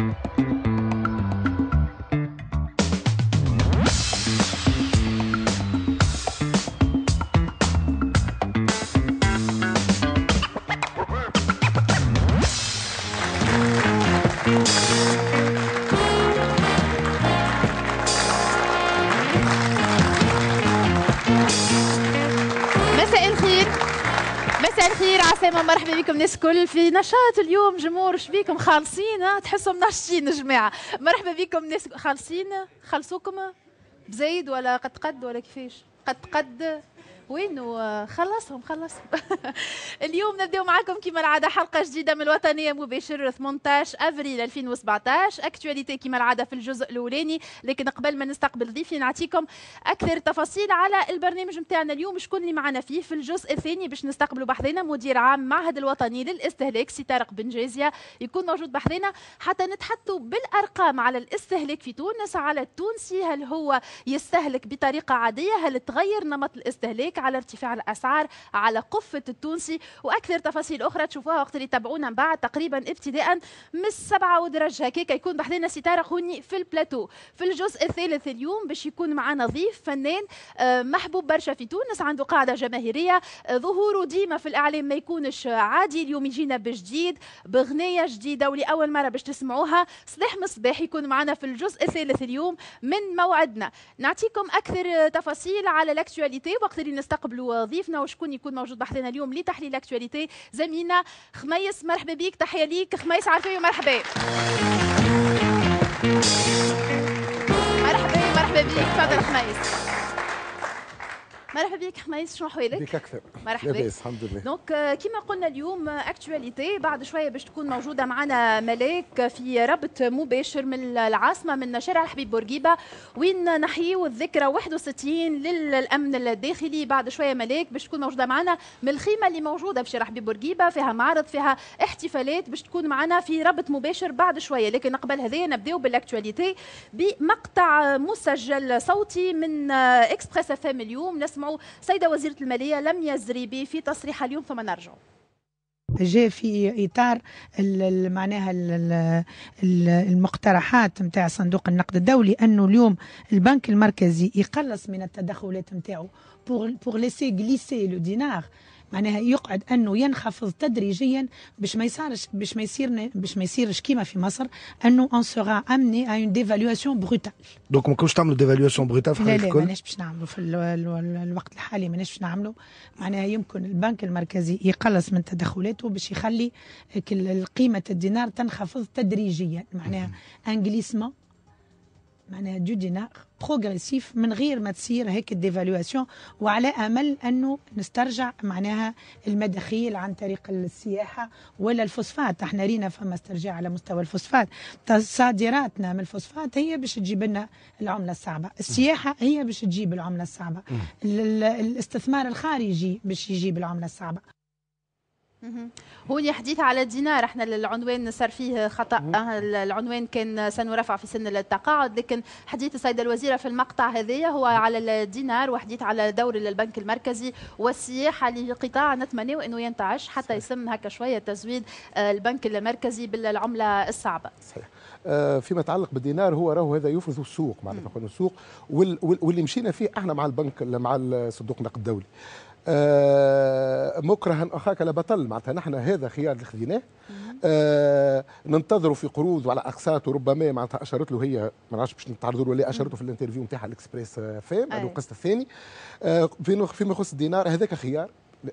thank you مرحبا بكم الناس الكل في نشاط اليوم جمهور بيكم خالصين تحسهم ناشطين يا جماعه مرحبا بكم ناس خالصين خلصوكم بزايد ولا قد قد ولا كيفاش قد قد وين وخلصهم خلصهم اليوم نبداو معكم كما العاده حلقه جديده من الوطنيه مباشر 18 افريل 2017 اكتواليتي كما العاده في الجزء الاولاني لكن قبل ما نستقبل ضيفي نعطيكم اكثر تفاصيل على البرنامج نتاعنا اليوم شكون اللي معنا فيه في الجزء الثاني باش نستقبلوا بحذنا مدير عام معهد الوطني للاستهلاك سي طارق بن جازيه يكون موجود بحذنا حتى نتحدثوا بالارقام على الاستهلاك في تونس على التونسي هل هو يستهلك بطريقه عاديه هل تغير نمط الاستهلاك على ارتفاع الاسعار على قفه التونسي واكثر تفاصيل اخرى تشوفوها وقت اللي تابعونا بعد تقريبا ابتداء من السبعة ودرج هكاك يكون بحذنا ستارة خوني في البلاتو في الجزء الثالث اليوم باش يكون معنا ضيف فنان آه، محبوب برشا في تونس عنده قاعدة جماهيرية آه، ظهوره ديما في الإعلام ما يكونش عادي اليوم يجينا بجديد بغنية جديدة ولأول مرة باش تسمعوها صلاح مصباح يكون معنا في الجزء الثالث اليوم من موعدنا نعطيكم أكثر تفاصيل على الاكتواليتي وقت اللي نستقبلوا ضيفنا وشكون يكون موجود بحثنا اليوم لتحليل الاكتواليتي زميلنا خميس مرحبا بك تحيه ليك خميس عارفه مرحبا مرحبا مرحبا بك تفضل خميس مرحبا بك حميس شنو حوالك؟ بك اكثر مرحبا بك الحمد لله دونك euh, كيما قلنا اليوم اكتواليتي بعد شويه باش تكون موجوده معنا ملاك في ربط مباشر من العاصمه من شارع الحبيب بورقيبه وين نحيو الذكرى 61 للامن الداخلي بعد شويه ملاك باش تكون موجوده معنا من الخيمه اللي موجوده في شارع حبيب بورقيبه فيها معرض فيها احتفالات باش تكون معنا في ربط مباشر بعد شويه لكن قبل هذايا نبداو بالاكتواليتي بمقطع مسجل صوتي من اكسبريس آه، اف اليوم نسمع نسمعوا سيدة وزيرة المالية لم يزري به في تصريح اليوم ثم نرجع جاء في اطار معناها المقترحات نتاع صندوق النقد الدولي انه اليوم البنك المركزي يقلص من التدخلات نتاعو بور بور ليسي غليسي لو دينار معناها يقعد انه ينخفض تدريجيا باش ما يصيرش باش ما يصير باش ما يصيرش كيما في مصر انه اون سوغا امني ا اون ديفالواسيون بروتال دونك ما كنتش تعملوا ديفالواسيون بروتال في لا لا ماناش باش نعملوا في الوقت الحالي ماناش باش نعملوا معناها يمكن البنك المركزي يقلص من تدخلاته باش يخلي قيمه الدينار تنخفض تدريجيا معناها انجليسمون معناها دينار بروغريسيف من غير ما تصير هيك الديفالواسيون وعلى امل انه نسترجع معناها المداخيل عن طريق السياحه ولا الفوسفات احنا رينا فما استرجاع على مستوى الفوسفات صادراتنا من الفوسفات هي باش تجيب لنا العمله الصعبه السياحه هي باش تجيب العمله الصعبه الاستثمار الخارجي باش يجيب العمله الصعبه هون حديث على الدينار احنا العنوان صار فيه خطا أه، العنوان كان سنرفع في سن التقاعد لكن حديث السيده الوزيره في المقطع هذايا هو على الدينار وحديث على دور للبنك المركزي والسياحه لقطاع نتمنى انه ينتعش حتى يسم هكا شويه تزويد أه، البنك المركزي بالعمله الصعبه صحيح أه، فيما يتعلق بالدينار هو راهو هذا يفرض السوق معناتها السوق واللي مشينا فيه احنا مع البنك مع الصندوق النقد الدولي آه، مكرها اخاك لبطل بطل معناتها نحن هذا خيار اللي خذيناه آه ننتظروا في قروض وعلى اقساط وربما معناتها اشارت له هي ما نعرفش باش نتعرضوا له ولا اشارته في الانترفيو نتاعها الاكسبريس آه، فام أيوة. القسط الثاني آه فيما يخص الدينار هذاك خيار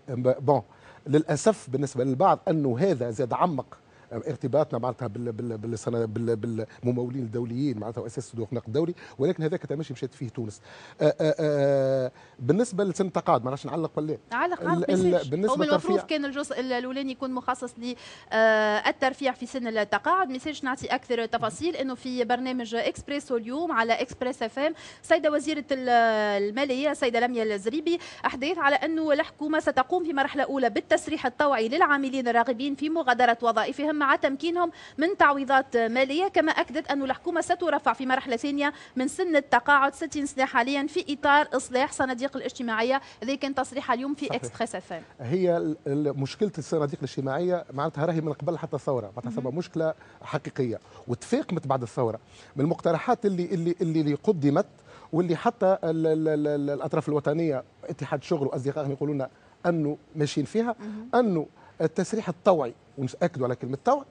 بون للاسف بالنسبه للبعض انه هذا زاد عمق ارتباطنا معناتها بالممولين الدوليين معناتها واساس صندوق النقد الدولي ولكن هذاك تماشي مشات فيه تونس آه، آه، آه، بالنسبه لسن التقاعد ما نعلق ولا علق علق بالنسبه المفروض كان الجزء الاولاني يكون مخصص للترفيع في سن التقاعد ميساج نعطي اكثر تفاصيل انه في برنامج اكسبريسو اليوم على اكسبريس اف ام السيده وزيره الماليه السيده لميا الزريبي احداث على انه الحكومه ستقوم في مرحله اولى بالتسريح الطوعي للعاملين الراغبين في مغادره وظائفهم مع تمكينهم من تعويضات مالية كما أكدت أن الحكومة سترفع في مرحلة ثانية من سن التقاعد 60 سنة حاليا في إطار إصلاح صناديق الاجتماعية هذا كان تصريح اليوم في إكستريس اف هي مشكلة الصناديق الاجتماعية معناتها راهي من قبل حتى الثورة معناتها مشكلة حقيقية وتفاقمت بعد الثورة من المقترحات اللي اللي اللي قدمت واللي حتى الـ الـ الـ الاطراف الوطنيه اتحاد شغل واصدقائهم يقولون انه ماشيين فيها انه التسريح الطوعي ونتاكدوا على كلمه طوعي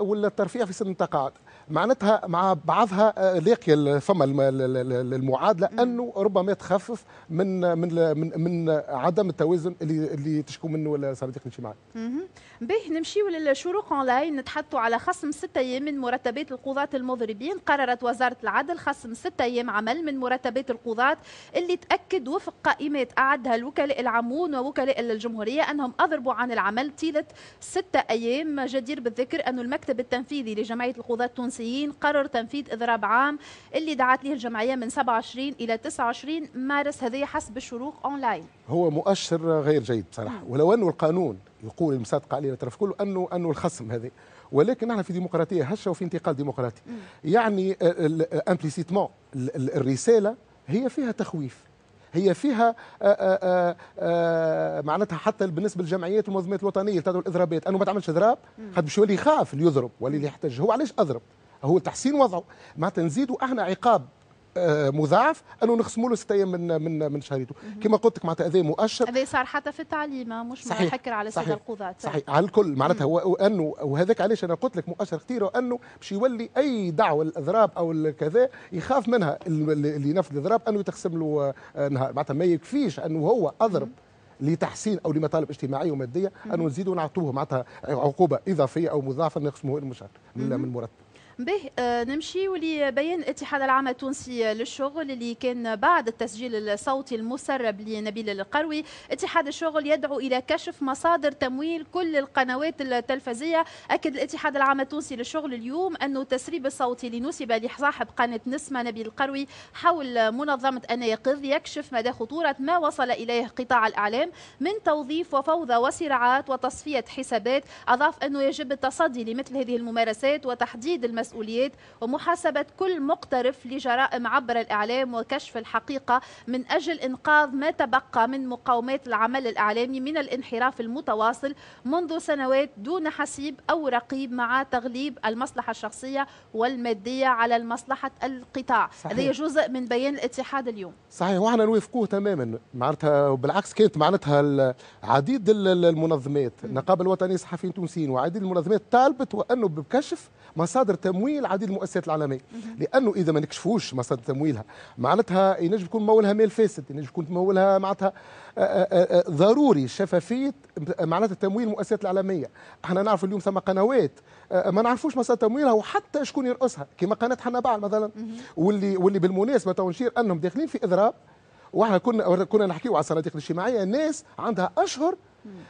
والترفيه في سن التقاعد معناتها مع بعضها لاقيه فما المعادله انه ربما تخفف من من من, من عدم التوازن اللي اللي تشكو منه صناديق الاجتماعيه. باهي نمشيو للشروق اونلاين نتحدثوا على خصم ستة ايام من مرتبات القضاة المضربين قررت وزاره العدل خصم ستة ايام عمل من مرتبات القضاة اللي تاكد وفق قائمات اعدها الوكلاء العامون ووكلاء الجمهوريه انهم اضربوا عن العمل طيله ستة ايام جدير بالذكر انه المكتب التنفيذي لجمعيه القضاة التونسيه السياسيين قرر تنفيذ إضراب عام اللي دعت له الجمعية من 27 إلى 29 مارس هذه حسب الشروق أونلاين هو مؤشر غير جيد بصراحة ولو أنه القانون يقول المصادقة عليه الطرف كله أنه أنه الخصم هذه ولكن نحن في ديمقراطية هشة وفي انتقال ديمقراطي يعني امبليسيتمون آه، آه، آه، الرسالة هي فيها تخويف هي فيها معناتها حتى بالنسبه للجمعيات والمنظمات الوطنيه تدعو الاضرابات انه ما تعملش اضراب خاطر باش يولي يخاف اللي يضرب واللي يحتج هو علاش اضرب هو تحسين وضعه معناتها نزيدوا احنا عقاب آه، مضاعف انه نخصموا له ست ايام من من من شهريته كما قلت لك معناتها هذا مؤشر هذا صار حتى في التعليم مش صحيح. حكر على صحيح. القضاة صحيح على الكل معناتها وانه وهذاك علاش انا قلت لك مؤشر كثير وانه باش يولي اي دعوه الاضراب او كذا يخاف منها اللي نفذ الاضراب انه يتخصم له آه، نهار معناتها ما يكفيش انه هو اضرب مم. لتحسين او لمطالب اجتماعيه وماديه انه نزيدوا نعطوه معناتها عقوبه اضافيه او مضاعفه نخصموه المشاهد من المرتب به آه، نمشيو لبيان الاتحاد العام التونسي للشغل اللي كان بعد التسجيل الصوتي المسرب لنبيل القروي اتحاد الشغل يدعو الى كشف مصادر تمويل كل القنوات التلفزيه اكد الاتحاد العام التونسي للشغل اليوم انه التسريب الصوتي اللي نسب لصاحب قناه نسمه نبيل القروي حول منظمه انا يقظ يكشف مدى خطوره ما وصل اليه قطاع الاعلام من توظيف وفوضى وصراعات وتصفيه حسابات اضاف انه يجب التصدي لمثل هذه الممارسات وتحديد المسؤوليات ومحاسبة كل مقترف لجرائم عبر الإعلام وكشف الحقيقة من أجل إنقاذ ما تبقى من مقاومات العمل الإعلامي من الانحراف المتواصل منذ سنوات دون حسيب أو رقيب مع تغليب المصلحة الشخصية والمادية على المصلحة القطاع هذا جزء من بيان الاتحاد اليوم صحيح وحنا نوافقوه تماما معناتها بالعكس كانت معناتها عديد المنظمات النقابة الوطنية الصحفيين التونسيين وعديد المنظمات طالبت وأنه بكشف مصادر تمويل عديد المؤسسات العالميه لانه اذا ما نكشفوش مصادر تمويلها معناتها ينجم يكون مولها مال فاسد ينجم يكون مولها معناتها آه، آه، آه، ضروري شفافيه معناتها تمويل المؤسسات العالميه احنا نعرف اليوم ثم قنوات ما نعرفوش مصادر تمويلها وحتى شكون يرأسها كما قناه حنا بعد مثلا واللي واللي بالمناسبه تو نشير انهم داخلين في اضراب واحنا كنا كنا نحكيو على الصناديق الاجتماعيه ناس عندها اشهر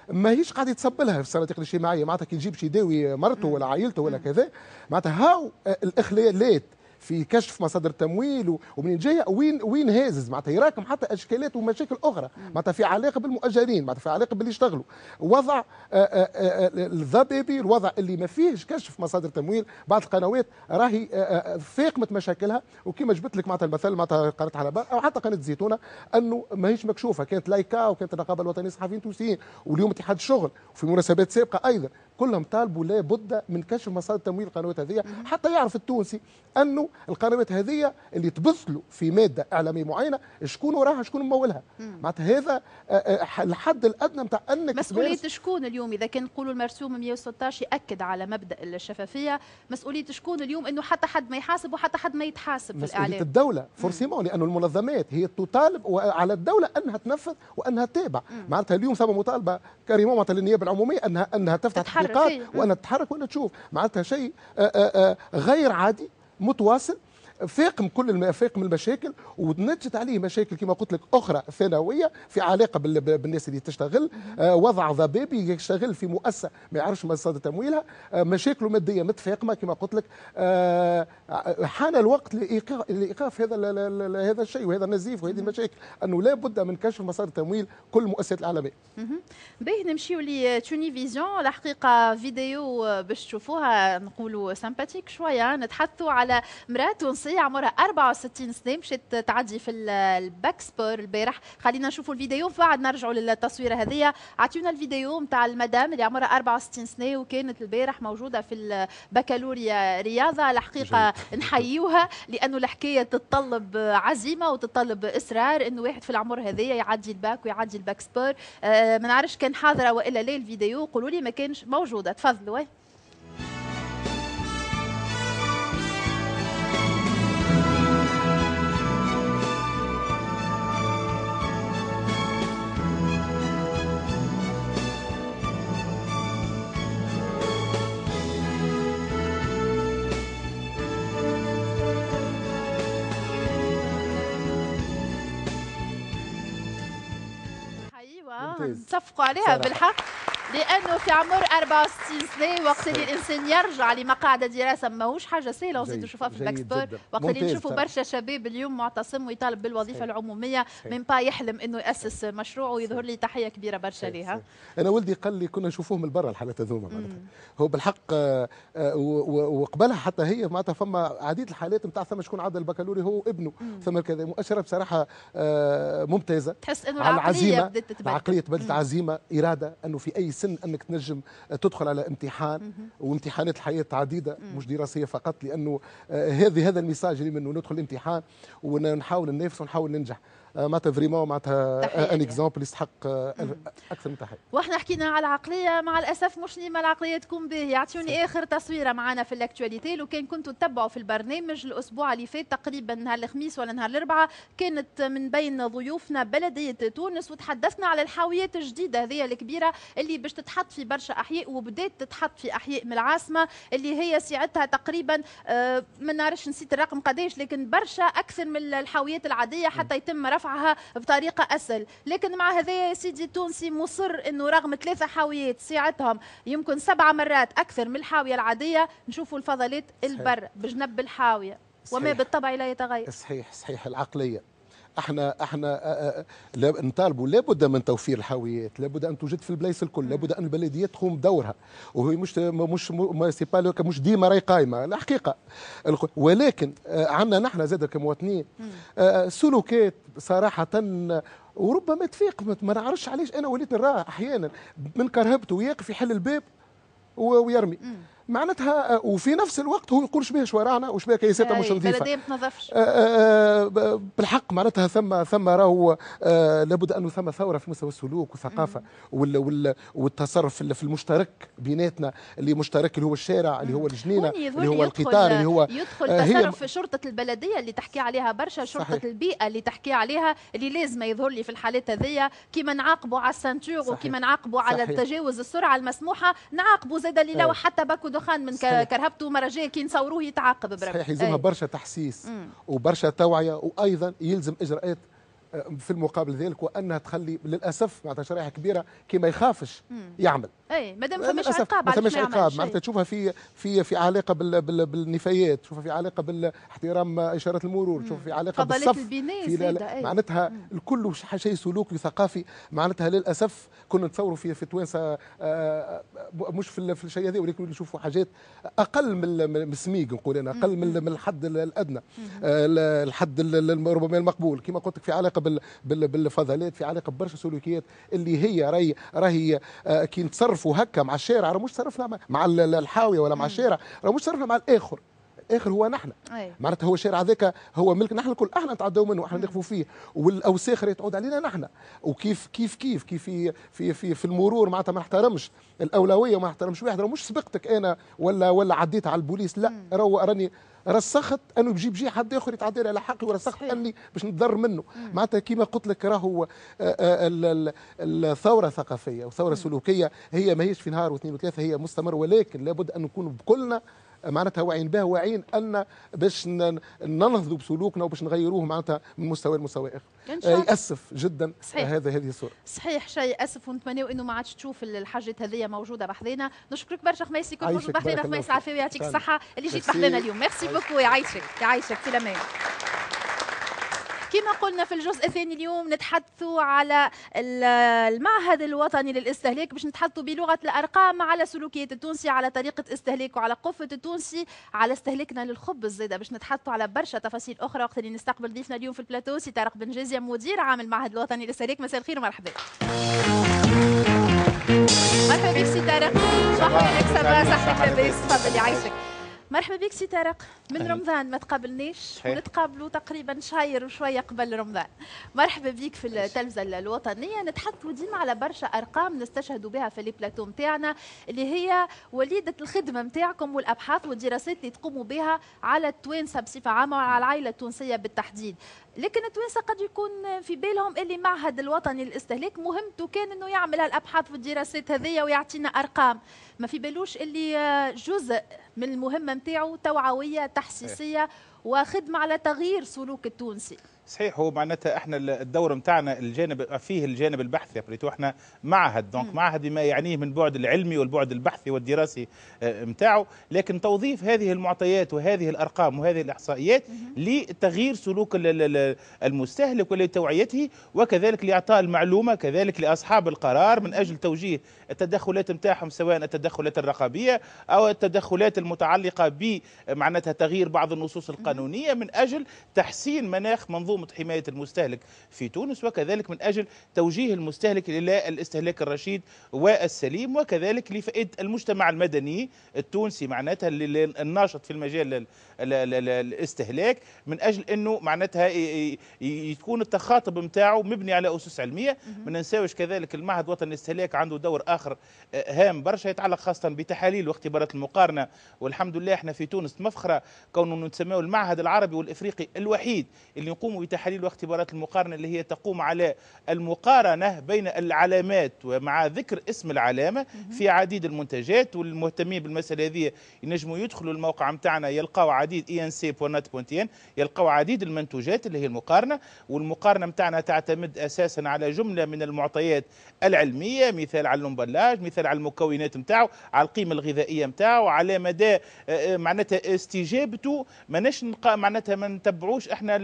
ماهيش قاعد يتصب لها في الصناديق الاجتماعيه معناتها كي يجيب شي داوي مرته ولا عائلته ولا كذا معناتها هاو آه، الاخلالات في كشف مصادر تمويل ومنين جايه وين وين هازز معناتها يراكم حتى اشكالات ومشاكل اخرى معناتها في علاقه بالمؤجرين معناتها في علاقه باللي يشتغلوا وضع آه، آه، آه، الضبابي الوضع اللي ما فيهش كشف مصادر تمويل بعض القنوات راهي فاقمت مشاكلها وكما جبت لك معناتها المثل معناتها قناه على او حتى قناه زيتونه انه ماهيش مكشوفه كانت لايكا وكانت النقابه الوطنيه الصحفيين التونسيين واليوم اتحاد الشغل وفي مناسبات سابقه ايضا كلهم طالبوا لابد من كشف مصادر تمويل القنوات هذه حتى يعرف التونسي انه القنوات هذه اللي تبثلوا في ماده اعلاميه معينه شكون وراها شكون ممولها معناتها هذا آه، آه، الحد الادنى نتاع انك مسؤوليه شكون اليوم اذا كان نقولوا المرسوم 116 ياكد على مبدا الشفافيه مسؤوليه شكون اليوم انه حتى حد ما يحاسب وحتى حد ما يتحاسب في الاعلام مسؤوليه الدوله فورسيمون لانه المنظمات هي تطالب على الدوله انها تنفذ وانها تتابع معناتها اليوم ثم مطالبه كريمه معناتها للنيابه العموميه انها انها تفتح تتحرك العلاقات وانا تتحرك وانا تشوف معناتها شيء آه، آه، آه، غير عادي متواصل فاقم من كل فاق من المشاكل ونتجت عليه مشاكل كما قلت لك اخرى ثانويه في علاقه بالناس اللي تشتغل آه، وضع ضبابي يشتغل في مؤسسه ما يعرفش مصادر تمويلها آه، مشاكله ماديه متفاقمه كما قلت لك آه، حان الوقت لايقاف هذا هذا الشيء وهذا النزيف وهذه المشاكل انه لا بد من كشف مصادر تمويل كل المؤسسات الاعلاميه. باهي نمشيو لتوني فيزيون الحقيقه فيديو باش تشوفوها نقولوا سامباتيك شويه نتحدثوا على امراه تونسيه شخصيه عمرها 64 سنه مشات تعدي في الباك سبور البارح خلينا نشوفوا الفيديو بعد نرجعوا للتصويره هذيا عطيونا الفيديو نتاع المدام اللي عمرها 64 سنه وكانت البارح موجوده في البكالوريا رياضه الحقيقه نحييوها لانه الحكايه تتطلب عزيمه وتتطلب اصرار انه واحد في العمر هذايا يعدي الباك ويعدي الباك سبور آه، ما نعرفش كان حاضره والا لا الفيديو قولوا لي ما كانش موجوده تفضلوا تصفقوا عليها بالحق لانه في عمر 64 سنه وقت اللي الانسان يرجع لمقعد الدراسه ماهوش حاجه سهله وزيد نشوفها في الباك سبور وقت اللي نشوفوا طيب. برشا شباب اليوم معتصم ويطالب بالوظيفه العموميه من با يحلم انه ياسس مشروع ويظهر لي تحيه كبيره برشا ليها انا ولدي قال لي كنا نشوفوه من برا الحالات هذوما معناتها هو بالحق آه، آه، وقبلها حتى هي معناتها فما عديد الحالات نتاع ثم شكون عدى البكالوري هو ابنه ثم كذا مؤشره بصراحه آه، ممتازه تحس انه العقليه بدات تبدل العقليه تبدلت عزيمه اراده انه في اي سن انك تنجم آه، تدخل على امتحان وامتحانات الحياه عديده مش دراسيه فقط لانه آه، هذه هذا الميساج اللي منه ندخل الامتحان ونحاول ننافس ونحاول ننجح آه، معناتها فريمون معناتها ان اكزومبل يستحق اكثر من تحيه واحنا حكينا على العقليه مع الاسف مش ديما العقليه تكون به يعطيوني اخر تصويره معنا في الاكتواليتي لو كان كنتوا تتبعوا في البرنامج الاسبوع اللي فات تقريبا نهار الخميس ولا نهار الاربعاء كانت من بين ضيوفنا بلديه تونس وتحدثنا على الحاويات الجديده هذه الكبيره اللي باش تتحط في برشا احياء وبدات تتحط في احياء من العاصمه اللي هي سعتها تقريبا آه، ما نعرفش نسيت الرقم قداش لكن برشا اكثر من الحاويات العاديه حتى يتم رفع دفعها بطريقه اسهل لكن مع هذا يا سيدي التونسي مصر انه رغم ثلاثه حاويات ساعتهم يمكن سبع مرات اكثر من الحاويه العاديه نشوفوا الفضلات البر بجنب الحاويه صحيح. وما بالطبع لا يتغير صحيح صحيح العقليه احنا احنا آه، آه، آه، نطالبوا لابد من توفير الحاويات لابد ان توجد في البلايص الكل لابد ان البلديه تقوم بدورها وهي مش مش مش, مش ديما راهي قايمه الحقيقه ولكن عندنا نحن زاد كمواطنين سلوكات صراحه وربما تفيق ما نعرفش علاش انا وليت نراه احيانا من كرهبته ويقف يحل الباب ويرمي معناتها آه، وفي نفس الوقت هو يقول شبيه شوارعنا وشبيه كيسات مش نظيفه البلديه ما تنظفش آه، آه، بالحق معناتها ثم ثم راهو لابد انه ثم ثوره في مستوى السلوك والثقافه وال وال والتصرف في المشترك بيناتنا اللي مشترك اللي هو الشارع اللي هو الجنينه اللي هو القطار اللي هو يدخل تصرف شرطه البلديه اللي تحكي عليها برشا شرطه صحيح. البيئه اللي تحكي عليها اللي لازم يظهر لي في الحالات هذيا كيما نعاقبوا على السنتور وكيما نعاقبوا على تجاوز السرعه المسموحه نعاقبوا زاد اللي لو حتى باكو دخان من كرهبته مرة جاية كي نصوروه يتعاقب بربي صحيح يلزمها برشا تحسيس مم. وبرشا توعية وأيضا يلزم إجراءات آه، في المقابل ذلك وانها تخلي للاسف معناتها شرائح كبيره كي ما يخافش يعمل اي مادام فماش عقاب ما فماش عقاب معناتها تشوفها في في في علاقه بال بال بالنفايات تشوفها في علاقه باحترام اشارات المرور تشوفها في علاقه بالصف في إيه. معناتها الكل شيء سلوكي ثقافي معناتها للاسف كنا نتصوروا في في تونس آه، آه، مش في, في الشيء هذا ولكن نشوفوا حاجات اقل من السميق نقول انا اقل من الحد الادنى آه، الحد ربما المقبول كما قلت لك في علاقه بالفضلات في علاقه ببرشا سلوكيات اللي هي راهي راهي كي نتصرف وهكا مع الشارع راه مش تصرفنا مع الحاويه ولا مع الشارع راه مش تصرفنا مع الاخر الاخر هو نحن معناتها هو الشارع هذاك هو ملك نحن الكل احنا نتعداو منه احنا نخفوا فيه والاوساخ اللي تعود علينا نحن وكيف كيف كيف كيف في في في, في المرور معناتها ما نحترمش الاولويه وما نحترمش واحد راه مش سبقتك انا ولا ولا عديت على البوليس لا رو راني رسخت انه بجي بجي حد اخر يتعدى على حقي ورسخت صحيح. اني باش نتضر منه معناتها كيما قلت لك راهو آه، آه، الثوره الثقافيه والثوره السلوكيه هي ماهيش في نهار واثنين وثلاثه هي مستمره ولكن لابد ان نكون بكلنا معناتها واعيين به واعيين ان باش ننهضوا بسلوكنا وباش نغيروه معناتها من مستوى لمستوى اخر آه، ياسف جدا صحيح. هذا هذه الصوره صحيح شيء اسف ونتمنوا انه ما عادش تشوف الحاجات هذه موجوده بحذينا، نشكرك برشا خميس كنت موجود بحذينا خميس عافيه ويعطيك الصحه اللي جيت بحذينا اليوم ميرسي بوكو يعيشك يعيشك في الامان كما قلنا في الجزء الثاني اليوم نتحدثوا على المعهد الوطني للاستهلاك باش نتحدثوا بلغه الارقام على سلوكيات التونسي على طريقه استهلاكه على قفه التونسي على استهلاكنا للخبز زيدا باش نتحدثوا على برشا تفاصيل اخرى وقت اللي نستقبل ضيفنا اليوم في البلاتو سي طارق بن جازي مدير عام المعهد الوطني للاستهلاك مساء الخير ومرحبا مرحبا بك سي طارق صباح صباح صحتك لاباس تفضل يعيشك مرحبا بك سي طارق من رمضان ما تقابلنيش ونتقابلوا تقريبا شهير وشويه قبل رمضان مرحبا بك في التلفزه الوطنيه نتحدثوا ديما على برشا ارقام نستشهدوا بها في لي بلاتو نتاعنا اللي هي وليده الخدمه نتاعكم والابحاث والدراسات اللي تقوموا بها على التوانسه بصفه عامه وعلى العائله التونسيه بالتحديد لكن التوانسه قد يكون في بالهم اللي معهد الوطني للاستهلاك مهمته كان انه يعمل الابحاث والدراسات هذيا ويعطينا ارقام ما في بالوش اللي جزء من المهمه نتاعو توعويه تحسيسيه وخدمه على تغيير سلوك التونسي صحيح هو معناتها احنا الدور نتاعنا الجانب فيه الجانب البحثي بريتو احنا معهد دونك معهد بما يعنيه من بعد العلمي والبعد البحثي والدراسي نتاعو آه، لكن توظيف هذه المعطيات وهذه الارقام وهذه الاحصائيات لتغيير سلوك المستهلك ولتوعيته وكذلك لاعطاء المعلومه كذلك لاصحاب القرار من اجل توجيه التدخلات نتاعهم سواء التدخلات الرقابيه او التدخلات المتعلقه ب تغيير بعض النصوص القانونيه من اجل تحسين مناخ منظومه منظومة حماية المستهلك في تونس وكذلك من أجل توجيه المستهلك إلى الاستهلاك الرشيد والسليم وكذلك لفائدة المجتمع المدني التونسي معناتها الناشط في المجال الاستهلاك من أجل أنه معناتها يكون التخاطب نتاعو مبني على أسس علمية ما ننساوش كذلك المعهد الوطني للاستهلاك عنده دور آخر آه، هام برشا يتعلق خاصة بتحاليل واختبارات المقارنة والحمد لله احنا في تونس مفخرة كونه نسميه المعهد العربي والإفريقي الوحيد اللي يقوموا تحاليل واختبارات المقارنة اللي هي تقوم على المقارنة بين العلامات ومع ذكر اسم العلامة في عديد المنتجات والمهتمين بالمسألة هذه ينجموا يدخلوا الموقع متاعنا يلقاو عديد اي ان سي بوينت يلقاو عديد المنتوجات اللي هي المقارنة والمقارنة متاعنا تعتمد أساسا على جملة من المعطيات العلمية مثال على المبلاج مثال على المكونات نتاعو على القيمة الغذائية نتاعو على مدى آه، آه، معناتها استجابته ماناش معناتها ما نتبعوش احنا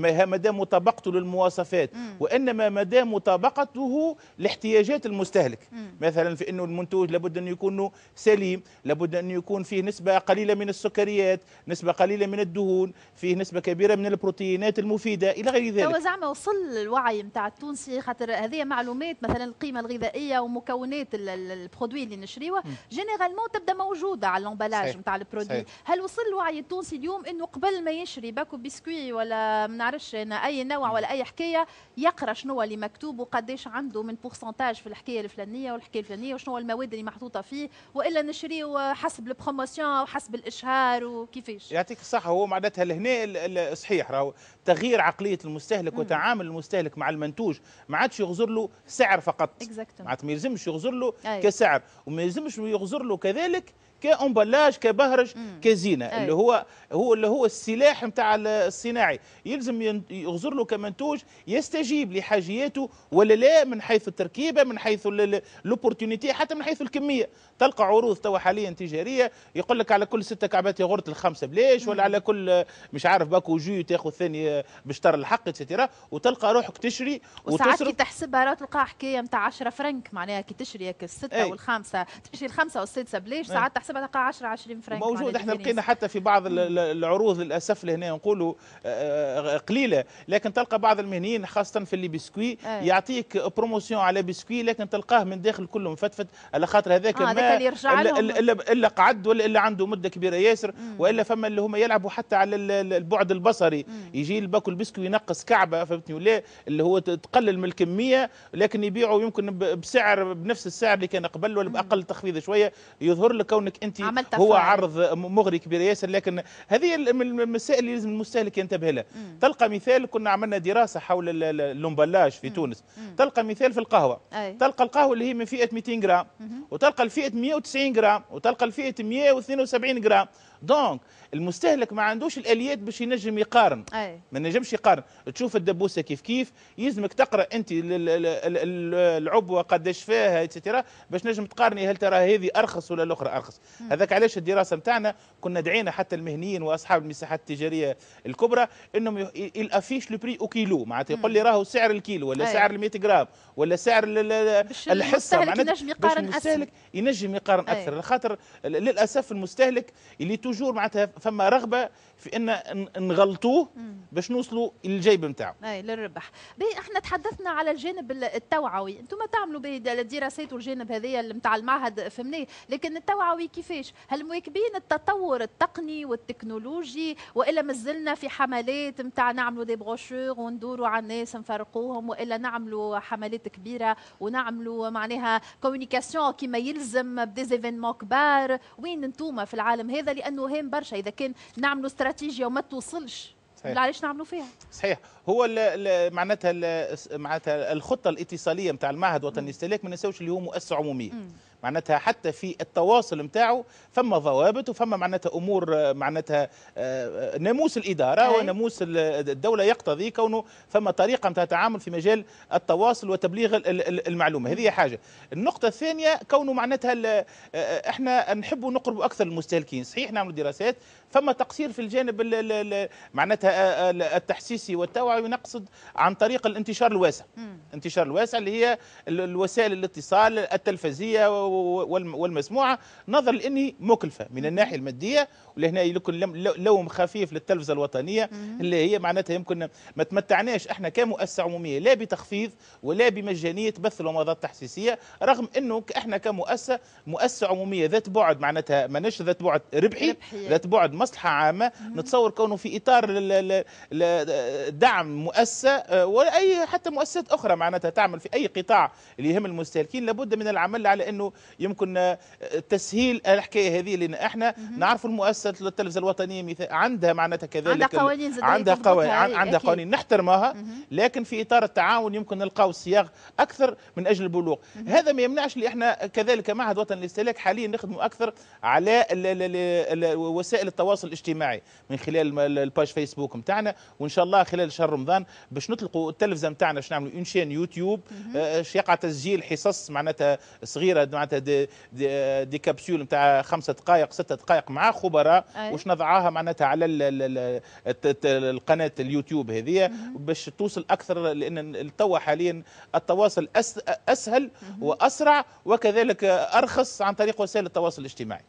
ما دام مطابقته للمواصفات مم. وانما ما دام مطابقته لاحتياجات المستهلك مم. مثلا في انه المنتوج لابد انه يكون سليم لابد انه يكون فيه نسبه قليله من السكريات نسبه قليله من الدهون فيه نسبه كبيره من البروتينات المفيده الى غير ذلك هو زعما وصل الوعي نتاع التونسي خاطر هذه معلومات مثلا القيمه الغذائيه ومكونات البرودوي اللي نشريوه جينيرالمون تبدا موجوده على الامبلاج نتاع البرودوي هل وصل الوعي التونسي اليوم انه قبل ما يشري باكو بسكوي ولا من يعرفش انا اي نوع ولا اي حكايه يقرا شنو اللي مكتوب وقداش عنده من بورسنتاج في الحكايه الفلانيه والحكايه الفلانيه وشنو المواد اللي محطوطه فيه والا نشريه حسب البروموسيون وحسب الاشهار وكيفاش يعطيك الصحه هو معناتها لهنا صحيح راهو تغيير عقليه المستهلك وتعامل المستهلك مع المنتوج ما عادش يغزر له سعر فقط معناتها ما يلزمش يغزر له أيوه. كسعر وما يلزمش يغزر له كذلك كامبلاج كبهرج كزينه أي. اللي هو هو اللي هو السلاح نتاع الصناعي يلزم يغزر له كمنتوج يستجيب لحاجياته ولا لا من حيث التركيبه من حيث لوبورتونيتي حتى من حيث الكميه تلقى عروض توا حاليا تجاريه يقول لك على كل ستة كعبات يغرت الخمسه بلاش ولا على كل مش عارف باكو جو تاخذ ثاني بشتر الحق اتسيتيرا وتلقى روحك تشري وساعات كي تحسبها راه تلقاها حكايه نتاع 10 فرنك معناها كي تشري هيك السته والخمسه تشري الخمسه والسادسه بلاش ساعات تحسب تحسبها 10 20 فرنك موجود احنا لقينا حتى في بعض العروض للاسف اللي هنا نقولوا آه، آه، آه، قليله لكن تلقى بعض المهنيين خاصه في اللي بسكوي إيه. يعطيك بروموسيون على بسكوي لكن تلقاه من داخل كله مفتفت على خاطر هذاك آه ما الا, إلا, إلا قعد ولا الا عنده مده كبيره ياسر والا فما اللي هما يلعبوا حتى على البعد البصري مم. يجي باكل بسكوي ينقص كعبه فهمتني ولا اللي هو تقلل من الكميه لكن يبيعوا يمكن بسعر بنفس السعر اللي كان قبل ولا باقل تخفيض شويه يظهر لك كونك انت هو عرض مغري كبير ياسر لكن هذه المسائل اللي لازم المستهلك ينتبه لها تلقى مثال كنا عملنا دراسه حول اللومبلاج في مم. تونس مم. تلقى مثال في القهوه أي. تلقى القهوه اللي هي من فئه 200 جرام مم. وتلقى الفئه 190 جرام وتلقى الفئه 172 جرام دونك المستهلك ما عندوش الاليات باش ينجم يقارن أي. ما نجمش يقارن تشوف الدبوسه كيف كيف يلزمك تقرا انت العبوه قداش فيها اتسترا باش نجم تقارني هل ترى هذه ارخص ولا الاخرى ارخص هذاك علاش الدراسه نتاعنا كنا دعينا حتى المهنيين واصحاب المساحات التجاريه الكبرى انهم الافيش لو بري او كيلو معناتها يقول لي راهو سعر الكيلو ولا أي. سعر ال 100 جرام ولا سعر الحصه معناتها يقارن المستهلك ينجم يقارن اكثر خاطر للاسف المستهلك اللي توجور معناتها فما رغبه في ان نغلطوه باش نوصلوا للجيب نتاعو اي للربح احنا تحدثنا على الجانب التوعوي انتم تعملوا به الدراسات والجانب هذايا نتاع المعهد فهمناه لكن التوعوي كيفاش هل مواكبين التطور التقني والتكنولوجي والا مازلنا في حملات نتاع نعملوا دي بروشور وندوروا على الناس نفرقوهم والا نعملوا حملات كبيره ونعملوا معناها كوميونيكاسيون كما يلزم بديزيفينمون كبار وين انتوما في العالم هذا لانه هام برشا اذا كان نعملوا استراتيجيه وما توصلش صحيح. علاش نعملوا فيها صحيح هو معناتها معناتها الخطه الاتصاليه نتاع المعهد الوطني للاستهلاك ما نساوش اللي هو مؤسسه عموميه معناتها حتى في التواصل نتاعو فما ضوابط وفما معناتها امور آه، معناتها آه، آه، ناموس الاداره أي. وناموس الدوله يقتضي كونه فما طريقه نتاع تعامل في مجال التواصل وتبليغ المعلومه هذه حاجه النقطه الثانيه كونه معناتها احنا نحبوا نقربوا اكثر للمستهلكين صحيح نعملوا دراسات فما تقصير في الجانب معناتها التحسيسي والتوعوي نقصد عن طريق الانتشار الواسع الانتشار الواسع اللي هي الوسائل الاتصال التلفزيه والمسموعه نظرا لاني مكلفه من الناحيه الماديه ولهنا يكون لوم خفيف للتلفزه الوطنيه اللي هي معناتها يمكن ما تمتعناش احنا كمؤسسه عموميه لا بتخفيض ولا بمجانيه بث الومضات التحسيسيه رغم انه احنا كمؤسسه مؤسسه عموميه ذات بعد معناتها ماناش ذات بعد ربحي ذات بعد مصلحه عامه نتصور كونه في اطار دعم مؤسسه آه، ولا اي حتى مؤسسات اخرى معناتها تعمل في اي قطاع اللي يهم المستهلكين لابد من العمل على انه يمكن آه، تسهيل الحكايه هذه لان احنا نعرفوا المؤسسه التلفزه الوطنيه مثال عندها معناتها كذلك عندها قوانين عندها قوانين عندها قوانين نحترمها لكن في اطار التعاون يمكن نلقاو صياغ اكثر من اجل البلوغ هذا ما يمنعش اللي احنا كذلك معهد وطن الاستهلاك حاليا نخدموا اكثر على وسائل التواصل الاجتماعي من خلال الباج فيسبوك نتاعنا وان شاء الله خلال شهر رمضان باش نطلقوا التلفزه نتاعنا باش نعملوا اون شين يوتيوب باش آه، يقع تسجيل حصص معناتها صغيره معناتها معناتها دي, دي, دي كبسول نتاع خمسة دقائق ستة دقائق مع خبراء واش نضعها معناتها على القناة اليوتيوب هذه باش توصل أكثر لأن توا حاليا التواصل أسهل وأسرع وكذلك أرخص عن طريق وسائل التواصل الاجتماعي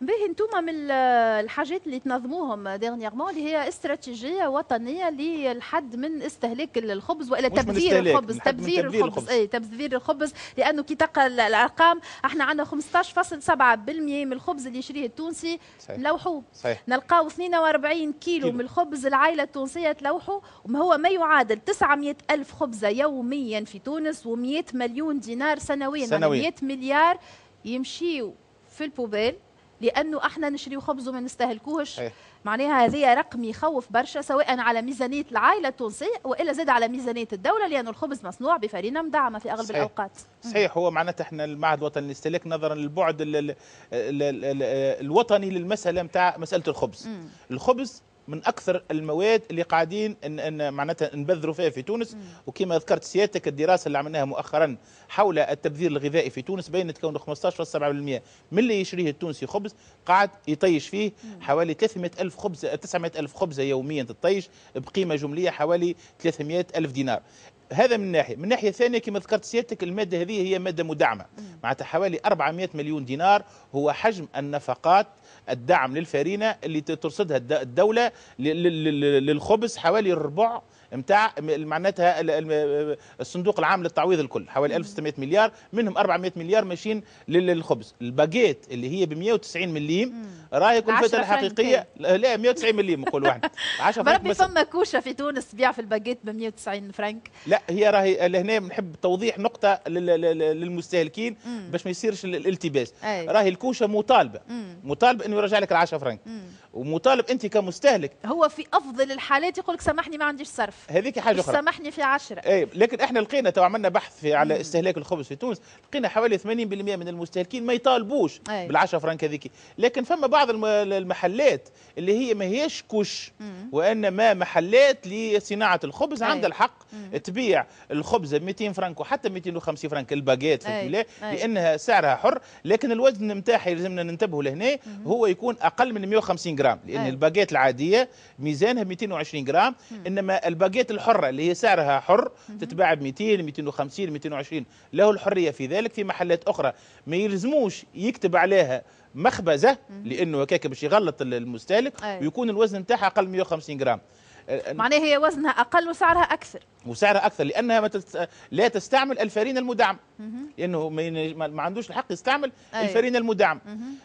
باهي انتم من الحاجات اللي تنظموهم ديرنييرمون اللي هي استراتيجية وطنية للحد من استهلاك الخبز وإلى تبذير الخبز تبذير الخبز اي تبذير الخبز لانه كي تقرا الارقام احنا عندنا 15.7% من الخبز اللي يشريه التونسي نلوحوه نلقاو 42 كيلو, كيلو من الخبز العائله التونسيه تلوحوا وهو ما يعادل 900 الف خبزه يوميا في تونس و100 مليون دينار سنويا يعني سنويا يعني 100 مليار يمشيو في البوبيل لانه احنا نشريو خبز وما نستهلكوهش معناها هذه رقم يخوف برشا سواء على ميزانيه العائله التونسيه والا زاد على ميزانيه الدوله لان الخبز مصنوع بفرينه مدعمه في اغلب صحيح. الاوقات صحيح هو معناتها احنا المعهد الوطني للاستهلاك نظرا للبعد الوطني للمساله نتاع مساله الخبز مم. الخبز من اكثر المواد اللي قاعدين إن إن معناتها نبذروا فيها في تونس وكما ذكرت سيادتك الدراسه اللي عملناها مؤخرا حول التبذير الغذائي في تونس بينت كونه 15.7% من اللي يشريه التونسي خبز قاعد يطيش فيه حوالي 300 ألف خبز 900 ألف خبزة يوميا تطيش بقيمة جملية حوالي 300 ألف دينار هذا من ناحية من ناحية ثانية كما ذكرت سيادتك المادة هذه هي مادة مدعمة معناتها حوالي 400 مليون دينار هو حجم النفقات الدعم للفارينة اللي ترصدها الدولة للخبز حوالي ربع نتاع معناتها الصندوق العام للتعويض الكل حوالي 1600 مليار منهم 400 مليار ماشيين للخبز الباجيت اللي هي ب 190 مليم راهي كلفتها الحقيقيه لا 190 مليم نقولوا احنا 10 فرنك بربي فما كوشه في تونس تبيع في الباجيت ب 190 فرنك لا هي راهي لهنا بنحب توضيح نقطه للمستهلكين باش ما يصيرش الالتباس راهي الكوشه مطالبه مطالب انه يرجع لك ال 10 فرنك ومطالب انت كمستهلك هو في افضل الحالات يقول لك سامحني ما عنديش صرف هذيك حاجه اخرى سامحني في 10 اي لكن احنا لقينا تو عملنا بحث في على استهلاك الخبز في تونس لقينا حوالي 80% من المستهلكين ما يطالبوش بال بال10 فرانك هذيك لكن فما بعض المحلات اللي هي ما هيش كوش وانما محلات لصناعه الخبز عندها الحق تبيع الخبز 200 فرانك وحتى 250 فرانك الباجيت في الولايه لانها سعرها حر لكن الوزن نتاعها لازمنا ننتبهوا لهنا هو يكون اقل من 150 جرام لان الباجيت العاديه ميزانها 220 جرام انما الباجيت الباجيت الحره اللي هي سعرها حر تتباع ب 200 250 220 له الحريه في ذلك في محلات اخرى ما يلزموش يكتب عليها مخبزه لانه هكاك باش يغلط المستهلك أيوة. ويكون الوزن نتاعها اقل 150 جرام أه، أه، معناها هي وزنها اقل وسعرها اكثر وسعرها اكثر لانها ما تت... لا تستعمل الفرين المدعم لانه ما, ما عندوش الحق يستعمل أيه. الفرين المدعم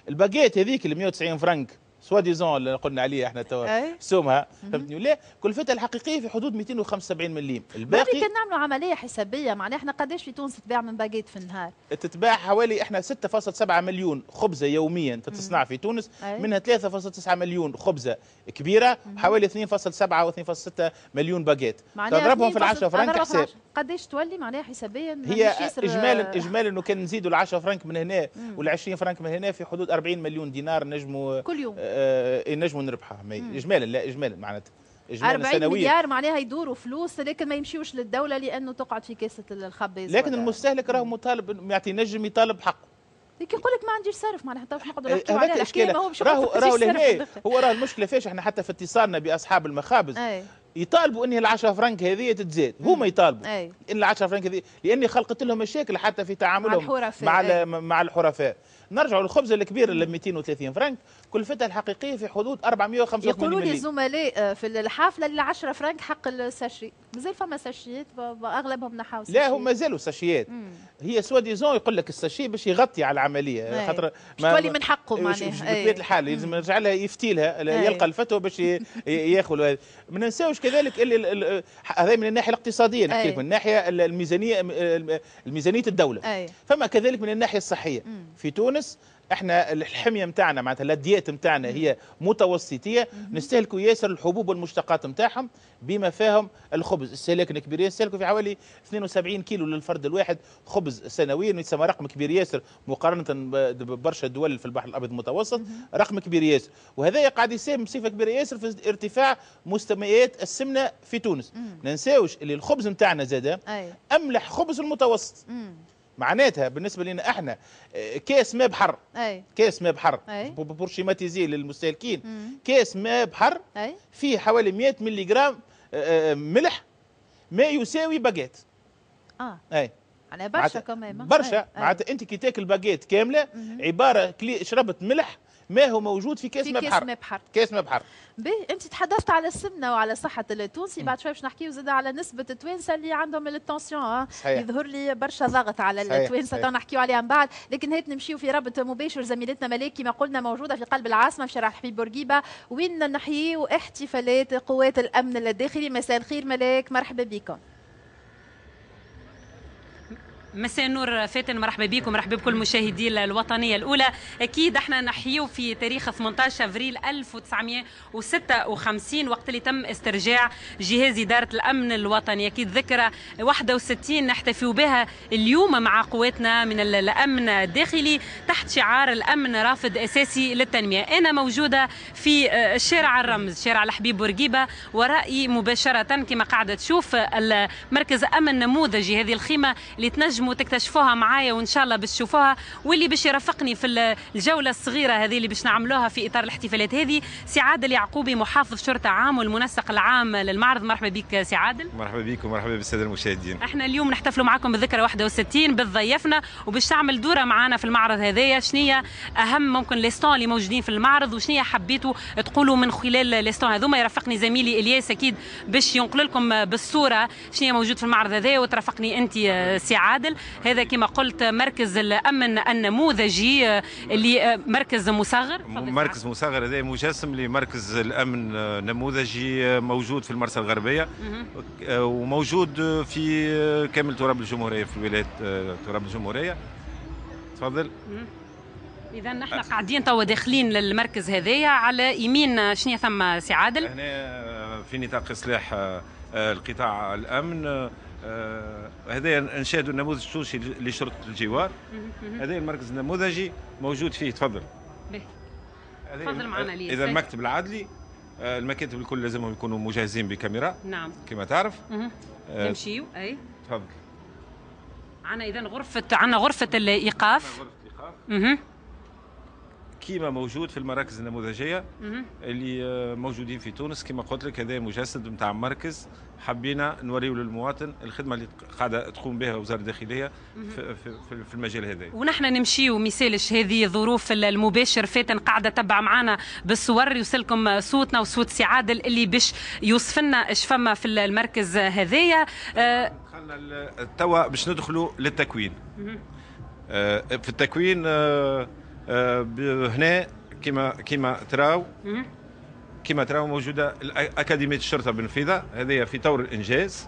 الباجيت هذيك ال 190 فرنك سوا ديزون اللي قلنا عليه احنا توا سومها فهمتني ولا كلفتها الحقيقيه في حدود 275 مليم الباقي كان نعملوا عمليه حسابيه معناها احنا قداش في تونس تتباع من باجيت في النهار تتباع حوالي احنا 6.7 مليون خبزه يوميا تتصنع في تونس منها 3.9 مليون خبزه كبيره حوالي 2.7 و2.6 مليون باجيت تضربهم في ال 10 فرنك حساب قداش تولي معناها حسابيا هي اجمالا آه. اجمالا انه كان نزيدوا ال 10 فرنك من هنا وال 20 فرنك من هنا في حدود 40 مليون دينار نجموا كل يوم آه، آه، إيه، نجموا نربحها اجمالا لا اجمالا معناتها 40 مليار معناها يدوروا فلوس لكن ما يمشيوش للدوله لانه تقعد في كاسه الخباز لكن المستهلك راه مطالب يعني نجم يطالب حقه كي يقول لك ما عنديش صرف معناها تو نقعدوا إيه، نحكيوا على الحكايه ما هو مش راهو راهو هو راه المشكله فاش احنا حتى في اتصالنا باصحاب المخابز أي. يطالبوا ان ال 10 فرنك هذه تتزاد هما يطالبوا ان ال 10 فرنك هذه لاني خلقت لهم مشاكل حتى في تعاملهم مع الحرفاء مع, مع الحرفاء نرجعوا للخبز الكبير ل 230 فرنك كلفتها الحقيقيه في حدود 485 يقولوا لي الزملاء آه، في الحافله ال 10 فرنك حق الساشي مازال فما ساشيات اغلبهم نحاو لا هم مازالوا ساشيات هي سوا ديزون يقول لك الساشي باش يغطي على العمليه خاطر تولي من حقه معناها بطبيعه الحال لازم يرجع لها يفتي لها يلقى الفتوى باش ياخذ ما ننساوش كذلك هذا من الناحيه الاقتصاديه نحكي من الناحيه الميزانيه ميزانيه الدوله أي. فما كذلك من الناحيه الصحيه م. في تونس احنا الحميه نتاعنا معناتها الديات نتاعنا هي متوسطيه نستهلكوا ياسر الحبوب والمشتقات نتاعهم بما فيهم الخبز استهلاكنا كبير ياسر في حوالي 72 كيلو للفرد الواحد خبز سنويا يسمى رقم كبير ياسر مقارنه ببرشا دول في البحر الابيض المتوسط رقم كبير ياسر وهذا قاعد يساهم بصفه كبيره ياسر في ارتفاع مستويات السمنه في تونس ما ننساوش اللي الخبز نتاعنا زاده املح خبز المتوسط معناتها بالنسبه لنا احنا آه، كاس ماء بحر أي. كاس ماء بحر بورشيماتيزي للمستهلكين كاس ماء بحر أي. فيه حوالي 100 ملي جرام آه، آه، ملح ما يساوي باجيت اه اي على برشا كمان برشا معناتها انت كي تاكل باجيت كامله مم. عباره كلي شربت ملح ما هو موجود في كاس مبحر كاس مبحر كاس مبحر باهي انت تحدثت على السمنه وعلى صحه التونسي بعد شوي باش نحكيو زاد على نسبه التوانسه اللي عندهم التونسيون آه. يظهر لي برشا ضغط على التوانسه تو نحكيو عليها من بعد لكن هات نمشيو في ربط مباشر زميلتنا ملاك كما قلنا موجوده في قلب العاصمه في شارع الحبيب بورقيبه وين نحيي احتفالات قوات الامن الداخلي مساء الخير ملاك مرحبا بكم مساء النور فاتن مرحبا بكم مرحبا بكل مشاهدي الوطنيه الاولى اكيد احنا نحيو في تاريخ 18 افريل 1956 وقت اللي تم استرجاع جهاز اداره الامن الوطني اكيد ذكرى 61 نحتفي بها اليوم مع قواتنا من الامن الداخلي تحت شعار الامن رافد اساسي للتنميه انا موجوده في آه، شارع الرمز شارع الحبيب بورقيبه ورائي مباشره كما قاعده تشوف مركز امن نموذجي هذه الخيمه اللي تنجم تنجموا تكتشفوها معايا وان شاء الله باش تشوفوها واللي باش يرافقني في الجوله الصغيره هذه اللي باش نعملوها في اطار الاحتفالات هذه سي عادل يعقوبي محافظ شرطه عام والمنسق العام للمعرض مرحبا بك سي عادل مرحبا بكم ومرحبا بالساده المشاهدين احنا اليوم نحتفلوا معكم بالذكرى 61 بتضيفنا وباش تعمل دوره معنا في المعرض هذايا شنية اهم ممكن ليستون اللي موجودين في المعرض وشنية حبيتوا تقولوا من خلال ليستون هذوما يرافقني زميلي الياس اكيد باش ينقل لكم بالصوره شنية موجود في المعرض هذايا وترافقني انت سي عادل الأول هذا كما قلت مركز الأمن النموذجي آه، اللي آه، مركز مصغر مركز مصغر هذا مجسم لمركز الأمن النموذجي آه، موجود في المرسى الغربية وموجود في كامل تراب الجمهورية في ولاية تراب الجمهورية تفضل اذا نحن قاعدين توا داخلين للمركز هذايا على يمين شنو ثم سي عادل هنا في نطاق سلاح القطاع الامن هذا نشاهدوا النموذج التونسي لشرطه الجوار هذا المركز النموذجي موجود فيه تفضل تفضل معنا ليه اذا المكتب العدلي آه، المكاتب الكل لازمهم يكونوا مجهزين بكاميرا نعم كما تعرف آه، نمشيو اي تفضل عندنا اذا غرفه عندنا غرفه الايقاف غرفه الايقاف كيما موجود في المراكز النموذجيه اللي آه، موجودين في تونس كما قلت لك هذا مجسد نتاع مركز حبينا نوريو للمواطن الخدمه اللي قاعده تقوم بها وزاره الداخليه في, في, المجال هذا ونحن نمشيو مثالش هذه ظروف المباشر فاتن قاعده تبع معنا بالصور يوصلكم صوتنا وصوت سعاد اللي باش يوصف لنا اش فما في المركز هذايا دخلنا آه، توا باش ندخلوا للتكوين آه، في التكوين آه، هنا كما كما تراو كما تراو موجوده اكاديميه الشرطه بنفيذه هذه في طور الانجاز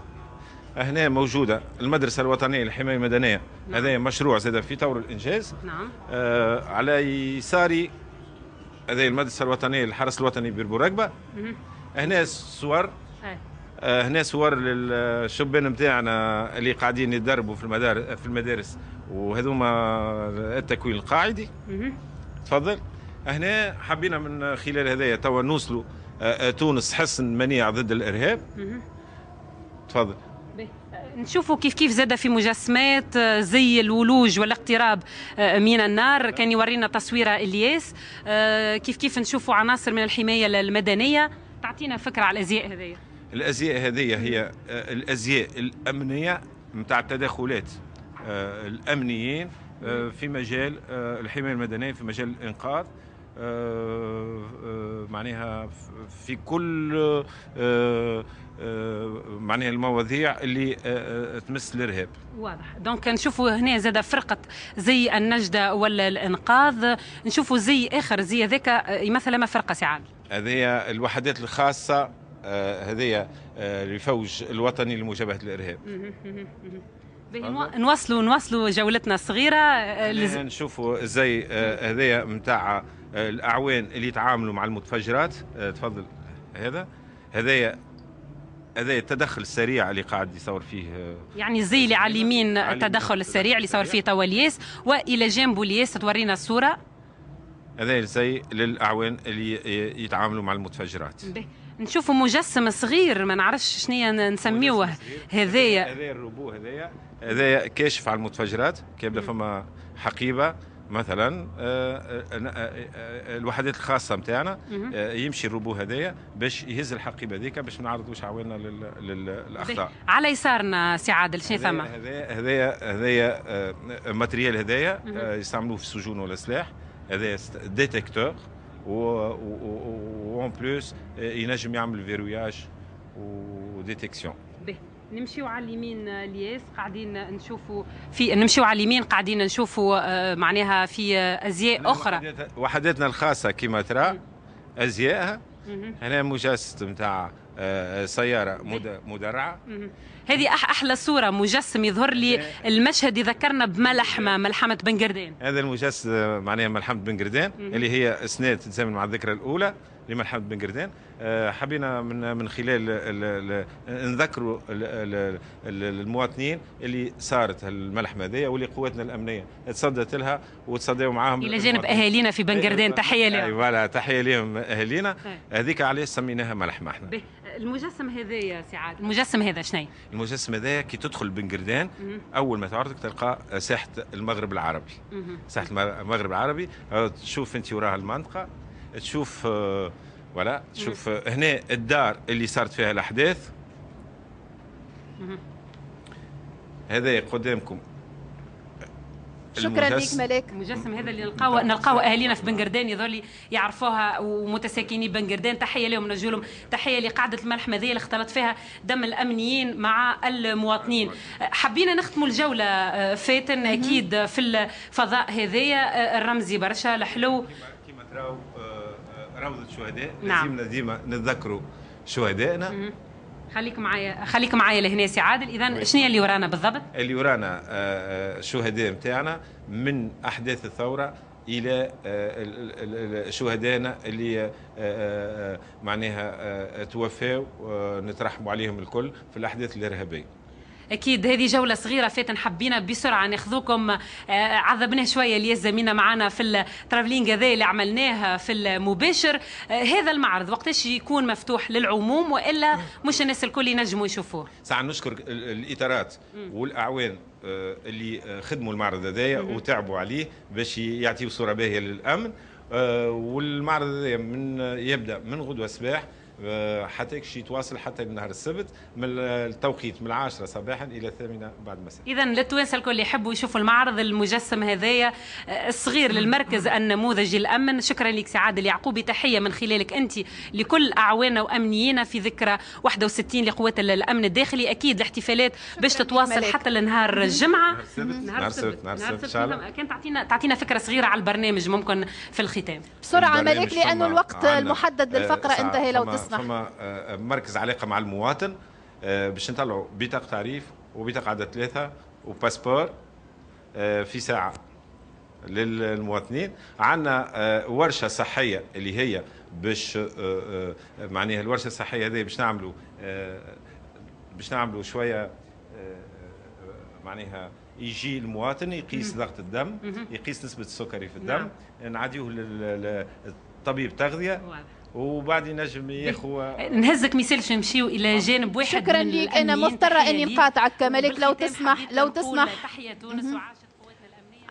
هنا موجوده المدرسه الوطنيه للحمايه المدنيه نعم. هذا مشروع زاد في طور الانجاز نعم آه، على يساري هذه المدرسه الوطنيه للحرس الوطني بربوراكبه هنا صور آه، هنا صور للشبان نتاعنا اللي قاعدين يتدربوا في المدارس في المدارس وهذوما التكوين القاعدي تفضل هنا حبينا من خلال هذايا توا نوصلوا آه، آه، تونس حسن منيع ضد الارهاب تفضل آه، نشوفوا كيف كيف زاد في مجسمات زي الولوج والاقتراب من النار كان يورينا تصويره الياس كيف كيف نشوفوا عناصر من الحمايه المدنيه تعطينا فكره على الازياء هذيا الازياء هذه هي الازياء الامنيه نتاع التدخلات الامنيين في مجال الحمايه المدنيه في مجال الانقاذ آه، آه، معناها في كل آه، معناها المواضيع اللي تمس الارهاب واضح دونك نشوفوا هنا زاد فرقه زي النجده ولا الانقاذ نشوفوا زي اخر زي ذاك يمثل ما فرقه سعال هذه الوحدات الخاصه هذه الفوج الوطني لمجابهه الارهاب نواصلوا نواصلوا جولتنا الصغيره نشوفوا زي هذه نتاع الاعوان اللي يتعاملوا مع المتفجرات آه، تفضل هذا هذايا هذا التدخل السريع اللي قاعد يصور فيه آه، يعني الزي اللي على اليمين التدخل السريع اللي صور فيه توا الياس والى جانبه الياس تورينا الصوره هذا زي للاعوان اللي يتعاملوا مع المتفجرات نشوفوا مجسم صغير ما نعرفش شنو نسميوه هذايا هذايا الروبو هذايا هذايا كاشف على المتفجرات كيبدا فما حقيبه مثلا آه، آه، آه، الوحدات الخاصه نتاعنا يمشي الروبو هذايا باش يهز الحقيبه هذيك باش ما نعرضوش عوالنا للاخطاء على يسارنا سي عادل شنو ثما هذايا هذايا هذايا الماتريال هذايا يستعملوه في السجون ولا السلاح هذايا و اون بلوس ينجم يعمل فيروياج وديتيكسيون نمشيو على اليمين الياس آه، قاعدين نشوفوا في نمشيو على اليمين قاعدين نشوفوا آه، معناها في آه، ازياء نعم، اخرى وحداتنا الخاصه كما ترى ازياءها هنا مجسد نتاع سياره مدرعه هذه احلى صوره مجسم يظهر لي المشهد يذكرنا بملحمه ملحمه بن قردان هذا المجسد معناها ملحمه بن قردان اللي هي اسناد تتزامن مع الذكرى الاولى لمن حمد بن قردان آه، حبينا من من خلال نذكروا المواطنين اللي صارت الملحمه هذيا واللي قواتنا الامنيه تصدت لها وتصدوا معاهم الى جانب اهالينا في بن قردان أيوة. تحيه لهم ايوا تحيه لهم اهالينا طيب. هذيك علاش سميناها ملحمه احنا المجسم هذايا سعاد المجسم هذا شنو المجسم هذايا كي تدخل بن قردان اول ما تعرضك تلقى ساحه المغرب العربي ساحه المغرب العربي تشوف انت وراها المنطقه تشوف آه، فوالا تشوف آه، هنا الدار اللي صارت فيها الاحداث هذا قدامكم شكرا لك ملاك المجسم هذا اللي نلقاوه نلقاو اهالينا في بنقردان يظل يعرفوها ومتساكني بنقردان تحيه لهم لهم تحيه لقاعده الملح هذه اللي اختلط فيها دم الامنيين مع المواطنين حبينا نختموا الجوله آه، فاتن اكيد في الفضاء هذايا الرمزي برشا الحلو كيما تراو روضة الشهداء نعم. لازمنا ديما نتذكروا شهدائنا خليك معايا خليك معايا لهنا سي عادل اذا شنو اللي ورانا بالضبط؟ اللي ورانا الشهداء آه، آه، نتاعنا من احداث الثوره الى آه، شهدائنا اللي معناها توفوا نترحموا عليهم الكل في الاحداث الارهابيه. اكيد هذه جوله صغيره فاتن حبينا بسرعه ناخذوكم آه، عذبنا شويه اللي زمينا معنا في الترافلينغ هذا اللي عملناه في المباشر آه، هذا المعرض وقتاش يكون مفتوح للعموم والا مش الناس الكل ينجموا يشوفوه ساعة نشكر الاطارات والاعوان آه، اللي خدموا المعرض هذايا وتعبوا عليه باش يعطيوا صوره باهيه للامن والمعرض هذايا من يبدا من غدوه الصباح آه، حتى شي يتواصل حتى نهار السبت من التوقيت من العاشرة صباحا إلى الثامنة بعد مساء إذا للتوانسة الكل يحبوا يشوفوا المعرض المجسم هذايا آه، الصغير للمركز النموذجي الأمن شكرا لك سعاد اليعقوبي تحية من خلالك أنت لكل أعوانا وأمنيين في ذكرى 61 لقوات الأمن الداخلي أكيد الاحتفالات باش تتواصل حتى لنهار الجمعة نهار السبت نهار السبت إن شاء الله كان تعطينا تعطينا فكرة صغيرة على البرنامج ممكن في الختام بسرعة ملك لأنه الوقت المحدد آه، للفقرة انتهى لو فما آه، آه، مركز علاقه مع المواطن آه، باش نطلعوا بطاقه تعريف وبطاقه عدد ثلاثه وباسبور في ساعه للمواطنين عندنا ورشه صحيه اللي هي باش معناها الورشه الصحيه هذه باش نعملوا باش نعملوا شويه معناها يجي المواطن يقيس ضغط الدم يقيس نسبه السكري في الدم نعم. نعديوه للطبيب تغذيه واضح. وبعد نجم ياخو نهزك مثال باش نمشيو الى آه. جانب واحد شكرا لك انا مضطره اني نقاطعك مالك لو تسمح لو تسمح تحيه تونس وعاش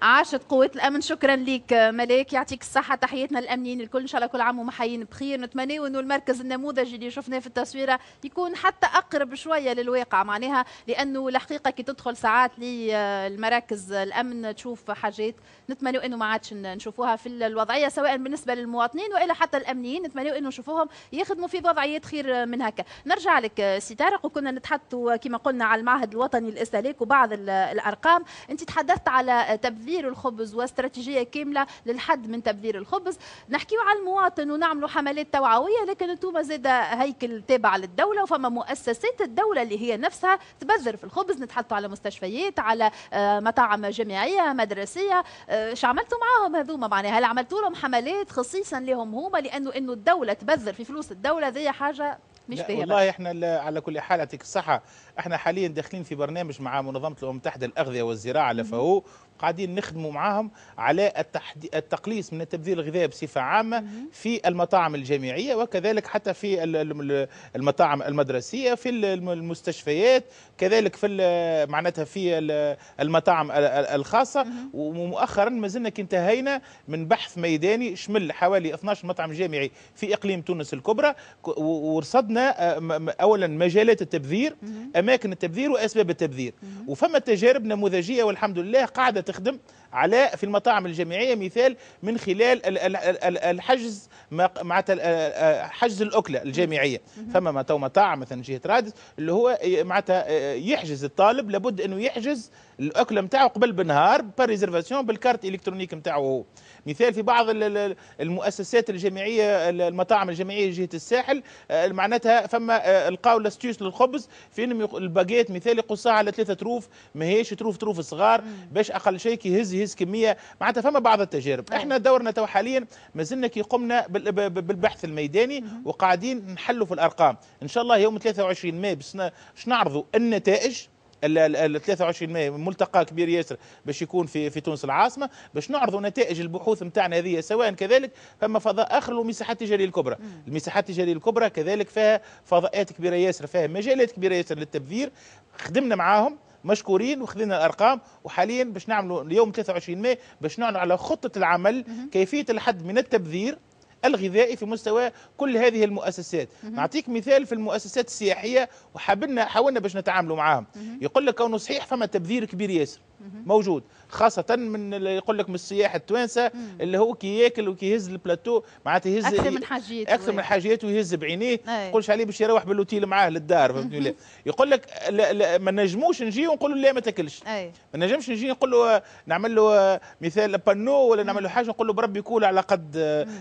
عاشت قوات الامن شكرا لك ملاك يعطيك الصحه تحياتنا الامنيين الكل ان شاء الله كل عام ومحيين بخير نتمنى انه المركز النموذجي اللي شفناه في التصويره يكون حتى اقرب شويه للواقع معناها لانه الحقيقه كي تدخل ساعات للمراكز الامن تشوف حاجات نتمنى انه ما عادش نشوفوها في الوضعيه سواء بالنسبه للمواطنين والا حتى الامنيين نتمنى انه نشوفوهم يخدموا في وضعيات خير من هكا نرجع لك سي طارق وكنا نتحدثوا كما قلنا على المعهد الوطني للاستهلاك وبعض الارقام انت تحدثت على تبذير تبذير الخبز واستراتيجيه كامله للحد من تبذير الخبز نحكيو على المواطن ونعملوا حملات توعويه لكن انتم زاد هيكل تابع للدوله وفما مؤسسات الدوله اللي هي نفسها تبذر في الخبز نتحدثوا على مستشفيات على آه، مطاعم جامعيه مدرسيه اش آه، عملتوا معاهم هذوما معناها هل عملتوا لهم حملات خصيصا لهم هما لانه انه الدوله تبذر في فلوس الدوله ذي حاجه مش باهيه والله احنا على كل حال يعطيك الصحه احنا حاليا داخلين في برنامج مع منظمه الامم المتحده الاغذيه والزراعه لفاو قاعدين نخدموا معاهم على التقليص من التبذير الغذائي بصفه عامه في المطاعم الجامعيه وكذلك حتى في المطاعم المدرسيه في المستشفيات كذلك في معناتها في المطاعم الخاصه ومؤخرا ما زلنا انتهينا من بحث ميداني شمل حوالي 12 مطعم جامعي في اقليم تونس الكبرى ورصدنا آه، اولا مجالات التبذير اماكن التبذير واسباب التبذير وفما تجارب نموذجيه والحمد لله قاعده تخدم على في المطاعم الجامعية مثال من خلال الحجز مع حجز الأكلة الجامعية فما مطاعم مثلا جهة رادس اللي هو معناتها يحجز الطالب لابد أنه يحجز الاكله نتاعو قبل بالنهار بالريزرفاسيون بالكارت الكترونيك نتاعو هو مثال في بعض المؤسسات الجامعيه المطاعم الجامعيه جهه الساحل آه، معناتها فما آه، لقاو لاستيوس للخبز فين الباجيت مثال يقصها على ثلاثه تروف ماهيش تروف تروف صغار باش اقل شيء كيهز يهز يهز كميه معناتها فما بعض التجارب احنا دورنا تو حاليا مازلنا كي قمنا بالبحث الميداني وقاعدين نحلوا في الارقام ان شاء الله يوم 23 ماي باش نعرضوا النتائج ال 23 ملتقى كبير ياسر باش يكون في في تونس العاصمه باش نعرضوا نتائج البحوث نتاعنا هذه سواء كذلك فما فضاء اخر والمساحات التجاريه الكبرى المساحات التجاريه الكبرى كذلك فيها فضاءات كبيره ياسر فيها مجالات كبيره ياسر للتبذير خدمنا معاهم مشكورين وخذينا الارقام وحاليا باش نعملوا اليوم 23 ماي باش نعلنوا على خطه العمل كيفيه الحد من التبذير الغذائي في مستوى كل هذه المؤسسات نعطيك مثال في المؤسسات السياحيه وحاولنا حاولنا باش نتعاملوا معاهم يقول لك كونه صحيح فما تبذير كبير ياسر موجود خاصة من يقول لك من السياح التوانسة اللي هو كي ياكل وكي يهز البلاتو معناتها يهز أكثر من حاجيته أكثر من حاجيته ويهز بعينيه ما يقولش عليه باش يروح بالوتيل معاه للدار فهمتني ولا يقول لك لا لا ما نجموش نجي ونقول له لا ما تاكلش ما نجمش نجي نقول له نعمل له مثال بانو ولا نعمل له حاجة نقول له بربي كول على قد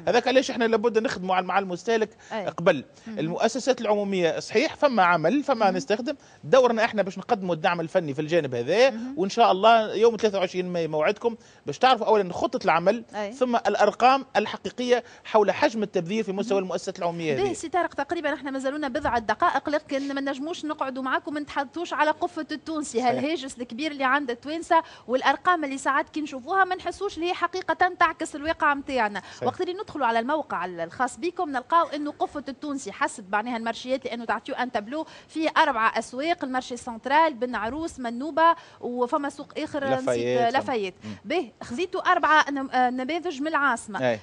هذاك علاش احنا لابد نخدموا مع المستهلك أي. قبل مم. المؤسسات العموميه صحيح فما عمل فما مم. نستخدم دورنا احنا باش نقدموا الدعم الفني في الجانب هذا وان شاء الله يوم 23 ماي موعدكم باش تعرفوا اولا خطه العمل أي. ثم الارقام الحقيقيه حول حجم التبذير في مستوى المؤسسات العموميه هذه سي طارق تقريبا احنا مازالونا بضعه دقائق لكن ما نجموش نقعدوا معاكم ما نتحدثوش على قفه التونسي هالهاجس الكبير اللي عند التوانسه والارقام اللي ساعات كي نشوفوها ما نحسوش اللي هي حقيقه تعكس الواقع نتاعنا وقت اللي ندخلوا على الموقع الخاص بكم نلقاو انه قفه التونسي حسب معناها المرشيات لانه تعطيو ان تابلو فيه اربع اسواق المارشي سنترال بن عروس منوبه وفما سوق اخر لفايت به خذيتوا أربعة آه، نماذج من العاصمة أي.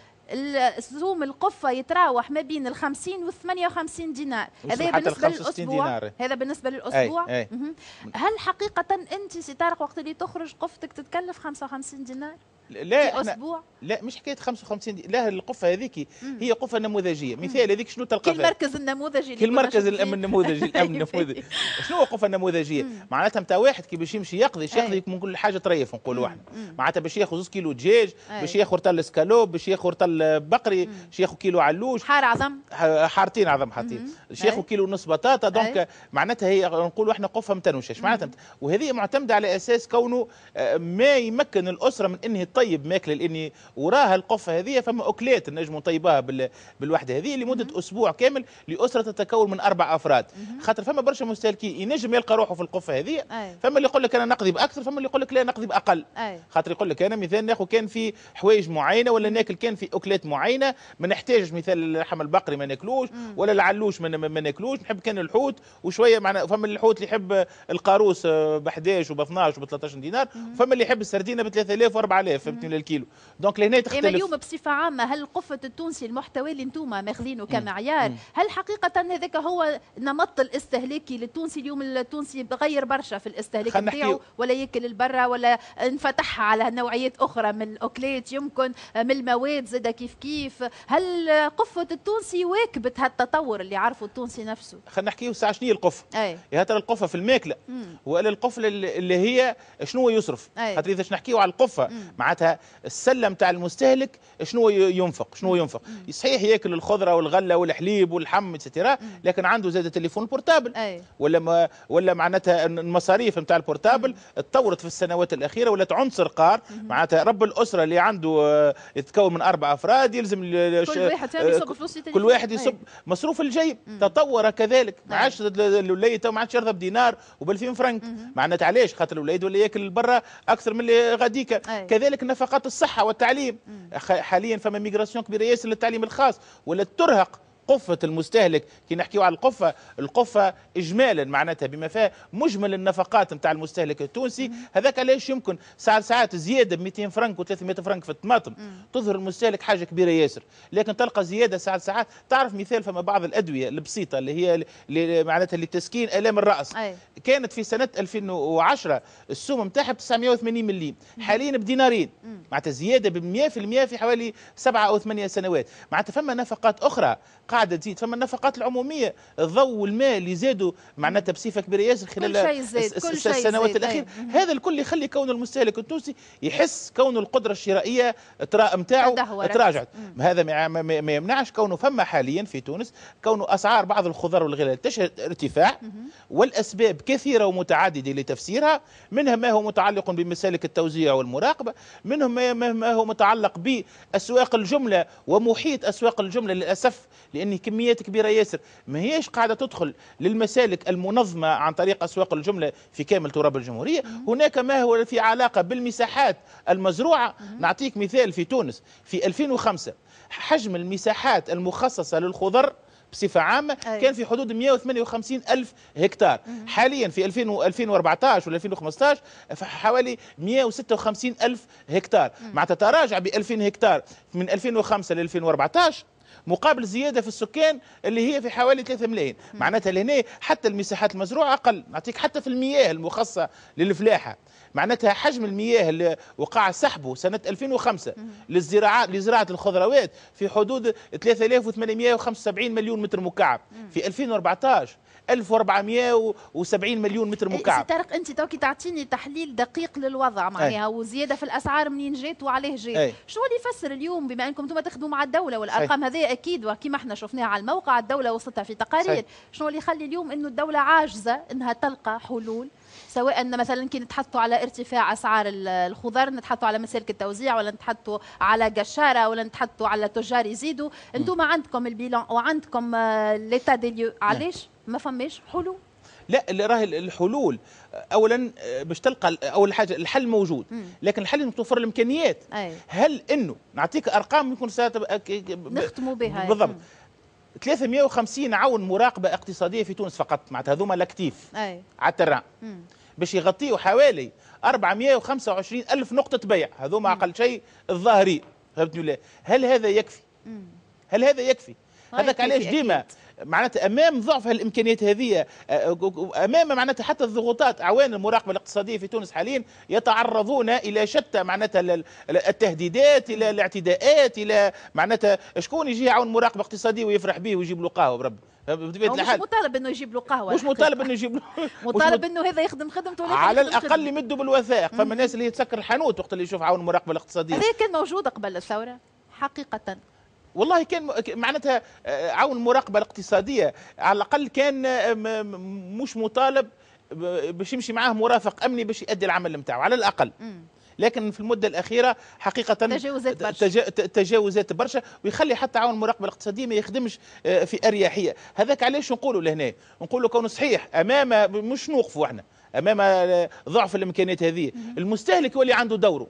الزوم القفه يتراوح ما بين ال 50 وال 58 دينار هذا بالنسبه للاسبوع دينار. هذا بالنسبه للاسبوع أي. أي. هل حقيقه انت سي طارق وقت اللي تخرج قفتك تتكلف 55 دينار لا في اسبوع لا مش حكايه 55 دي لا القفه هذيك هي قفه نموذجيه مثال هذيك شنو تلقى كل مركز النموذجي كل مركز الامن النموذجي الامن النموذجي أيوة. شنو هو قفة النموذجيه معناتها نتاع واحد كي باش يمشي يقضي ياخذ أيوة. من كل حاجه طريف نقولوا احنا معناتها باش ياخذ زوز كيلو دجاج أيوة. باش ياخذ رتل سكالوب باش ياخذ رتل بقري باش ياخذ كيلو علوش حار عظم حارتين عظم حاطين باش ياخذ كيلو ونص بطاطا دونك معناتها هي نقولوا احنا قفه متنوشه معناتها وهذه معتمده على اساس كونه آه، ما يمكن الاسره من انها نطيب ماكله لاني وراها القفه هذه فما اكلات نجم نطيبها بالوحده هذه لمده اسبوع كامل لاسره تتكون من اربع افراد خاطر فما برشا مستهلكين ينجم يلقى روحه في القفه هذه فما اللي يقول لك انا نقضي باكثر فما اللي يقول لك لا نقضي باقل خاطر يقول لك انا مثال ناخذ كان في حوايج معينه ولا ناكل كان في اكلات معينه ما نحتاجش مثال اللحم البقري ما ناكلوش ولا العلوش ما ناكلوش نحب كان الحوت وشويه معنا فما الحوت اللي يحب القاروس ب 11 وب 12 وب 13 دينار وفما اللي يحب السردينه ب 3000 و 4000 فهمتني للكيلو دونك لهنا تختلف اليوم بصفه عامه هل القفه التونسي المحتوى اللي انتم ماخذينه كمعيار هل حقيقه هذاك هو نمط الاستهلاكي للتونسي اليوم التونسي بغير برشا في الاستهلاك نتاعو ولا ياكل البرة ولا انفتح على نوعيات اخرى من الاكلات يمكن من المواد زاد كيف كيف هل قفه التونسي واكبت هالتطور اللي عرفه التونسي نفسه خلينا نحكيو ساعه شنو هي القفه يا ترى القفه في الماكله ولا القفه اللي هي شنو يصرف خاطر اذا نحكيو على القفه مع معناتها السله نتاع المستهلك شنو ينفق شنو ينفق صحيح ياكل الخضره والغله والحليب والحم اتسترا لكن عنده زاد تليفون بورتابل أي. ولا ما ولا معناتها المصاريف نتاع البورتابل تطورت في السنوات الاخيره ولات عنصر قار معناتها رب الاسره اللي عنده آه، يتكون من اربع افراد يلزم آه، كل واحد يصب فلوس كل واحد يصب مصروف الجيب تطور كذلك ما عادش الولايه ما عادش يرضى بدينار وب 2000 فرنك معناتها علاش خاطر الولاد ولا ياكل برا اكثر من اللي غاديك كذلك هناك نفقات الصحه والتعليم حاليا فما ميغراسيون كبيره ياسر للتعليم الخاص ولا ترهق قفة المستهلك كي نحكيو على القفة القفة إجمالا معناتها بما فيها مجمل النفقات نتاع المستهلك التونسي هذاك علاش يمكن ساعات ساعات زيادة ب 200 فرنك و 300 فرنك في الطماطم تظهر المستهلك حاجة كبيرة ياسر لكن تلقى زيادة ساعات ساعات تعرف مثال فما بعض الأدوية البسيطة اللي هي معناتها لتسكين آلام الرأس أي. كانت في سنة 2010 السوم نتاعها ب 980 مليم حاليا بدينارين معناتها زيادة ب 100% في حوالي سبعة أو ثمانية سنوات معناتها فما نفقات أخرى قاعدة قاعده تزيد فما النفقات العموميه الضوء والماء اللي زادوا معناتها بصفه كبيره ياسر خلال السنوات الاخيره هذا الكل يخلي كون المستهلك التونسي يحس كون القدره الشرائيه ترا نتاعو تراجعت هذا ما يمنعش كونه فما حاليا في تونس كونه اسعار بعض الخضر والغلال تشهد ارتفاع والاسباب كثيره ومتعدده لتفسيرها منها ما هو متعلق بمسالك التوزيع والمراقبه منهم ما هو متعلق باسواق الجمله ومحيط اسواق الجمله للاسف لان يعني كميات كبيره ياسر ما هيش قاعده تدخل للمسالك المنظمه عن طريق اسواق الجمله في كامل تراب الجمهوريه هناك ما هو في علاقه بالمساحات المزروعه نعطيك مثال في تونس في 2005 حجم المساحات المخصصه للخضر بصفة عامة كان في حدود 158 ألف هكتار حاليا في 2014 و 2015 حوالي 156 ألف هكتار مع تتراجع ب 2000 هكتار من 2005 ل 2014 مقابل زياده في السكان اللي هي في حوالي 3 ملايين معناتها لهنا حتى المساحات المزروعه اقل نعطيك حتى في المياه المخصصه للفلاحه معناتها حجم المياه اللي وقع سحبه سنه 2005 للزراعه لزراعه الخضروات في حدود 3875 مليون متر مكعب في 2014 1470 مليون متر إيه، مكعب إيه، طارق انت توكي تعطيني تحليل دقيق للوضع معناها إيه. وزياده في الاسعار منين جات وعليه جات شنو اللي يفسر اليوم بما انكم انتم تخدموا مع الدوله والارقام هذه اكيد وكما احنا شفناها على الموقع الدوله وصلتها في تقارير شنو اللي يخلي اليوم انه الدوله عاجزه انها تلقى حلول سواء مثلا كي نتحطوا على ارتفاع اسعار الخضار نتحطوا على مسالك التوزيع ولا نتحطوا على قشاره ولا نتحطوا على تجار يزيدوا انتم عندكم البيلون وعندكم ليتا دي ليو علاش ما فماش حلول لا اللي راهي الحلول اولا آه، باش تلقى اول حاجه الحل موجود لكن الحل توفر الامكانيات أي. هل انه نعطيك ارقام يمكن نختموا بها يعني. بالضبط 350 عون مراقبه اقتصاديه في تونس فقط معناتها هذوما الاكتيف على الترا باش يغطيوا حوالي 425 الف نقطه بيع هذوما اقل شيء الظاهري فهمتني ولا هل هذا يكفي هل هذا يكفي هذاك طيب، علاش ديما معناتها امام ضعف الامكانيات هذه آه، آه، آه، امام معناتها حتى الضغوطات اعوان المراقبه الاقتصاديه في تونس حاليا يتعرضون الى شتى معناتها التهديدات الى الاعتداءات الى معناتها شكون يجي يعاون مراقبه اقتصاديه ويفرح به ويجيب له قهوه برب بطبيعه الحال مش مطالب انه يجيب له قهوه مش مطالب انه يجيب له مطالب انه هذا يخدم خدمته ولا على الاقل يمدوا بالوثائق فما الناس اللي تسكر الحانوت وقت اللي يشوف عاون المراقبه الاقتصاديه هذا كان موجود قبل الثوره حقيقه والله كان معناتها آه، عون المراقبه الاقتصاديه على الاقل كان آه، مش مطالب باش يمشي معاه مرافق امني باش يؤدي العمل نتاعو على الاقل مم. لكن في المده الاخيره حقيقه تجاوزات برشا تجاوزات برشا ويخلي حتى عون المراقبه الاقتصاديه ما يخدمش آه، في اريحيه هذاك علاش نقولوا لهنا نقولوا كونه صحيح امام مش نوقفوا احنا امام آه، ضعف الامكانيات هذه المستهلك هو اللي عنده دوره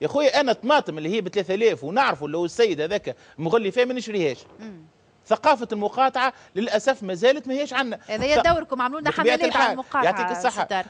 يا خويا انا طماطم اللي هي ب 3000 ونعرفوا لو السيد هذاك مغلي فيها ما نشريهاش ثقافة المقاطعة للأسف ما زالت ما هيش عندنا هذا هي دوركم عملوا لنا حملة على المقاطعة يعطيك الصحة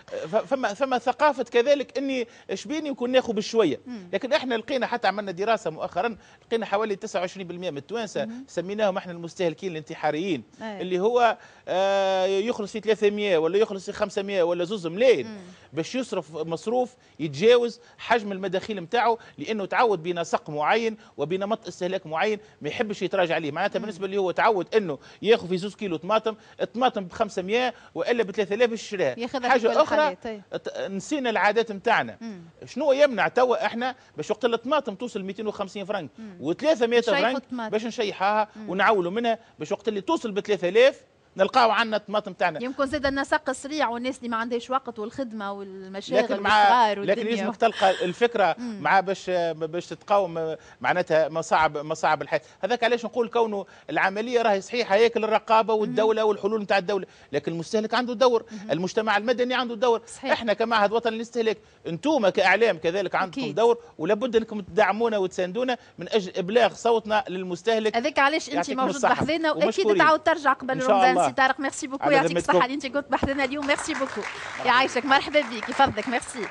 فما فما ثقافة كذلك إني شبيني يكون ناخذ بالشوية لكن إحنا لقينا حتى عملنا دراسة مؤخرا لقينا حوالي 29% من التوانسة سميناهم إحنا المستهلكين الانتحاريين أي. اللي هو آه يخلص في 300 ولا يخلص في 500 ولا زوز ملايين باش يصرف مصروف يتجاوز حجم المداخيل نتاعو لأنه تعود بنسق معين وبنمط استهلاك معين ما يحبش يتراجع عليه معناتها بالنسبة لي هو تعود انه ياخذ في زوز كيلو طماطم طماطم ب 500 والا ب 3000 يشريها حاجه اخرى طيب. نسينا العادات نتاعنا شنو يمنع توا احنا باش وقت الطماطم توصل 250 فرنك و300 فرنك باش نشيحها ونعولوا منها باش وقت اللي توصل ب 3000 نلقاو عندنا الطماطم تاعنا يمكن زاد النسق سريع والناس اللي ما عندهاش وقت والخدمه والمشاغل لكن مع لكن لازمك تلقى الفكره مع باش باش تقاوم معناتها مصاعب مصاعب الحياه هذاك علاش نقول كونه العمليه راهي صحيحه هيك الرقابه والدوله والحلول نتاع الدوله لكن المستهلك عنده دور المجتمع المدني عنده دور صحيح. احنا كمعهد وطني للاستهلاك انتم كاعلام كذلك عندكم أكيد. دور ولابد انكم تدعمونا وتساندونا من اجل ابلاغ صوتنا للمستهلك هذاك علاش انت موجود بحذنا واكيد تعاود ترجع قبل رمضان سي طارق ميرسي بوكو يعطيك الصحه اللي انت كنت بحثنا اليوم ميرسي بوكو يعيشك مرحبا بك يفضلك ميرسي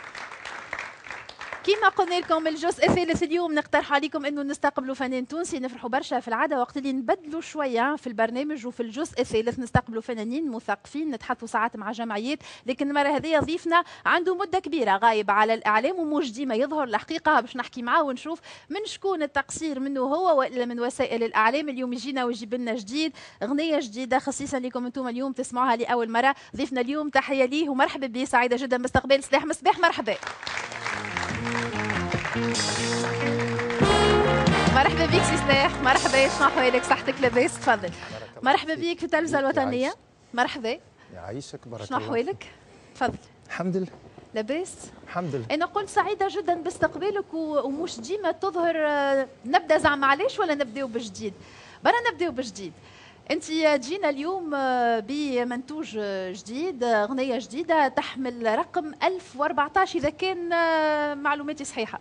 كما قلنا لكم الجزء الثالث اليوم نقترح عليكم انه نستقبلوا فنان تونسي نفرحوا برشا في العاده وقت اللي نبدلوا شويه في البرنامج وفي الجزء الثالث نستقبلوا فنانين مثقفين نتحدثوا ساعات مع جمعيات لكن المره هذه ضيفنا عنده مده كبيره غايب على الاعلام وموش ديما يظهر الحقيقه باش نحكي معاه ونشوف من شكون التقصير منه هو والا من وسائل الاعلام اليوم يجينا ويجيب لنا جديد اغنيه جديده خصيصا لكم انتم اليوم تسمعوها لاول مره ضيفنا اليوم تحيه ليه ومرحبا به سعيده جدا باستقبال سلاح مصباح مرحبا مرحبا بك سي سلاح مرحبا شنو احوالك صحتك لاباس تفضل مرحبا بك في التلفزه الوطنيه مرحبا يعيشك بارك الله شنو احوالك؟ تفضل الحمد لله لاباس الحمد لله انا قلت سعيده جدا باستقبالك ومش ديما تظهر آه، نبدا زعما علاش ولا نبداو بجديد برا نبداو بجديد انت جينا اليوم آه، بمنتوج آه، جديد آه، اغنيه جديده تحمل رقم 1014 اذا كان معلوماتي صحيحه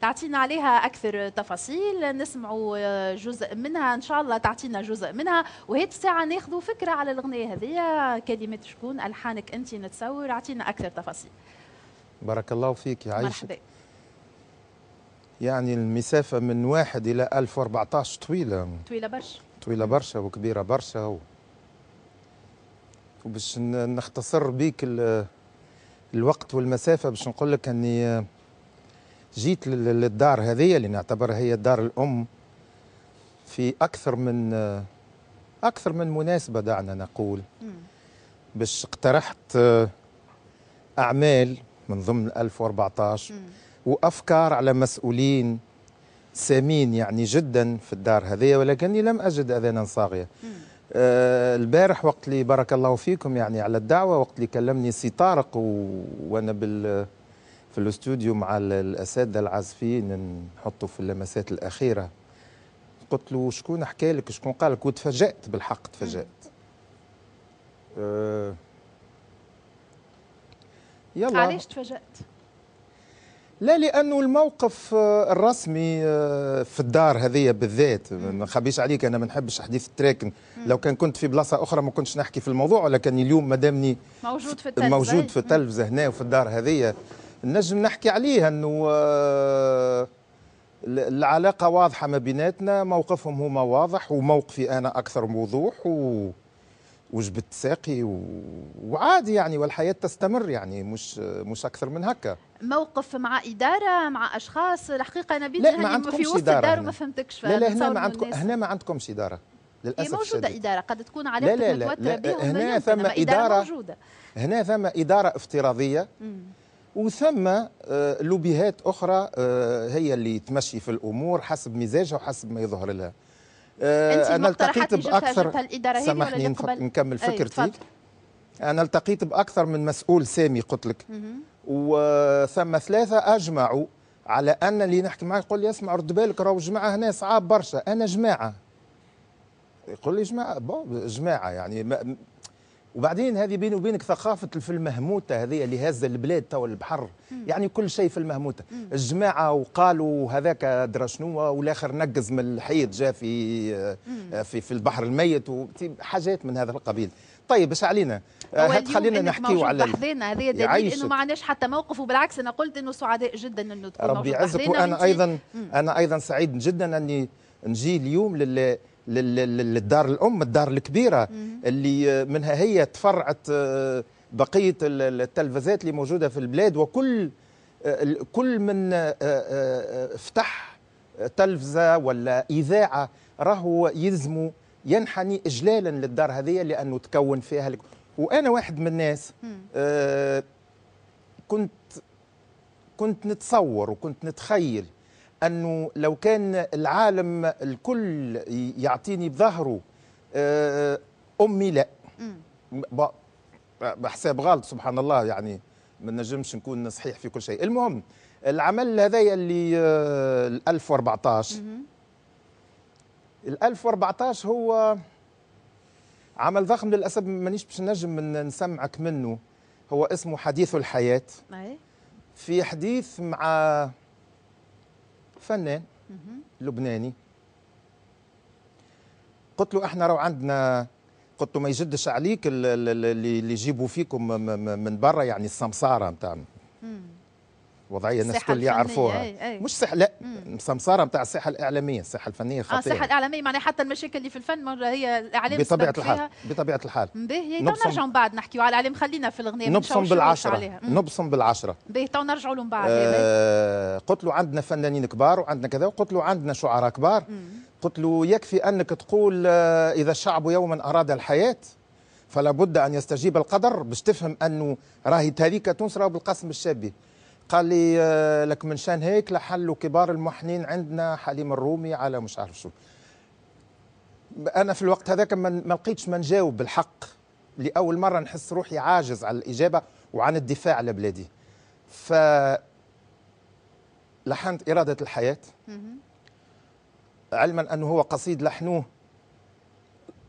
تعطينا عليها اكثر تفاصيل نسمعوا جزء منها ان شاء الله تعطينا جزء منها وهي الساعه ناخذوا فكره على الاغنيه هذه كلمات شكون الحانك انت نتصور اعطينا اكثر تفاصيل بارك الله فيك يا عايشه مرحبا يعني المسافه من واحد الى 1014 طويله طويله برشا طويله برشا وكبيره برشا و... وباش نختصر بيك الوقت والمسافه باش نقول لك اني جيت للدار هذه اللي نعتبرها هي الدار الام في اكثر من اكثر من مناسبه دعنا نقول باش اقترحت اعمال من ضمن 1014 وافكار على مسؤولين سمين يعني جدا في الدار هذه ولكني لم أجد أذانا صاغية آه البارح وقت اللي بارك الله فيكم يعني على الدعوة وقت اللي كلمني سي طارق وأنا بال في الاستوديو مع الأساتذة العازفين نحطوا في اللمسات الأخيرة قلت له شكون حكى لك شكون قال لك وتفاجأت بالحق تفاجأت آه يلا علاش تفاجأت؟ لا لانه الموقف آه، الرسمي آه، في الدار هذه بالذات ما نخبيش عليك انا ما نحبش حديث التراكن لو كان كنت في بلاصه اخرى ما كنتش نحكي في الموضوع ولكن اليوم ما دامني موجود في التلفزه موجود في التلفزه هنا وفي الدار هذه نجم نحكي عليها انه آه، العلاقه واضحه ما بيناتنا موقفهم هما واضح وموقفي انا اكثر وضوح و وجبت ساقي و... وعادي يعني والحياه تستمر يعني مش مش اكثر من هكا موقف مع اداره مع اشخاص الحقيقه أنا لا ما عندكم في اداره الدار وما فهمتكش لا لا هنا ما عندكم هنا ما عندكمش اداره للاسف موجوده الشديد. اداره قد تكون علاقتك لا لا لا, هنا ثم إدارة, موجوده هنا ثم اداره افتراضيه وثم آه، لوبيهات اخرى آه، هي اللي تمشي في الامور حسب مزاجها وحسب ما يظهر لها آه، انا التقيت باكثر سامحني نكمل فكرتي أيه انا التقيت باكثر من مسؤول سامي قلت لك وثم ثلاثه اجمعوا على ان اللي نحكي معاه يقول لي اسمع رد بالك راهو الجماعه هنا صعاب برشا انا جماعه يقول لي جماعه بون جماعه يعني وبعدين هذه بيني وبينك ثقافة في المهموتة هذه اللي هز البلاد تو البحر مم. يعني كل شيء في المهموتة مم. الجماعة وقالوا هذاك درا شنو والآخر نقز من الحيط جا في في في البحر الميت وحاجات من هذا القبيل طيب اش علينا هات خلينا نحكيو على بحذينا هذا دليل انه ما عندناش حتى موقف وبالعكس انا قلت انه سعداء جدا انه تكون ربي يعزك وانا ايضا مم. انا ايضا سعيد جدا اني نجي اليوم لل للدار الام الدار الكبيره اللي منها هي تفرعت آه، بقيه التلفزات اللي موجوده في البلاد وكل آه، كل من آه، فتح تلفزه ولا اذاعه راهو يلزم ينحني اجلالا للدار هذه لانه تكون فيها لك وانا واحد من الناس كنت كنت نتصور وكنت نتخيل أنه لو كان العالم الكل يعطيني بظهره آه، أمي لا بحساب غلط سبحان الله يعني ما نجمش نكون صحيح في كل شيء المهم العمل هذايا اللي 1014 ال 1014 هو عمل ضخم للاسف مانيش باش نجم من نسمعك منه هو اسمه حديث الحياه في حديث مع فنان لبناني قلت له احنا راه عندنا قلت له ما يجدش عليك اللي يجيبوا فيكم من برا يعني السمساره نتاع وضعيه الناس الكل يعرفوها أي أي. مش صح لا سمساره نتاع الساحه الاعلاميه الساحه الفنيه خطيره اه الاعلاميه معناها حتى المشاكل اللي في الفن مره هي الاعلام بطبيعه الحال بطبيعه الحال باهي تو نرجعوا من بعد نحكيوا على الاعلام خلينا في الغناء نبصم بالعشره نبصم بالعشره باهي تو نرجعوا لهم بعد آه قلت له عندنا فنانين كبار وعندنا كذا وقلت له عندنا شعراء كبار قلت له يكفي انك تقول آه، اذا الشعب يوما اراد الحياه فلا بد ان يستجيب القدر باش تفهم انه راهي تاريكه تونس بالقسم بالقاسم الشابي قال لي آه، لك من شان هيك لحلوا كبار المحنين عندنا حليم الرومي على مش عارف شو انا في الوقت هذاك ما لقيتش ما نجاوب بالحق لاول مره نحس روحي عاجز على الاجابه وعن الدفاع على بلادي ف لحنت اراده الحياه علما انه هو قصيد لحنوه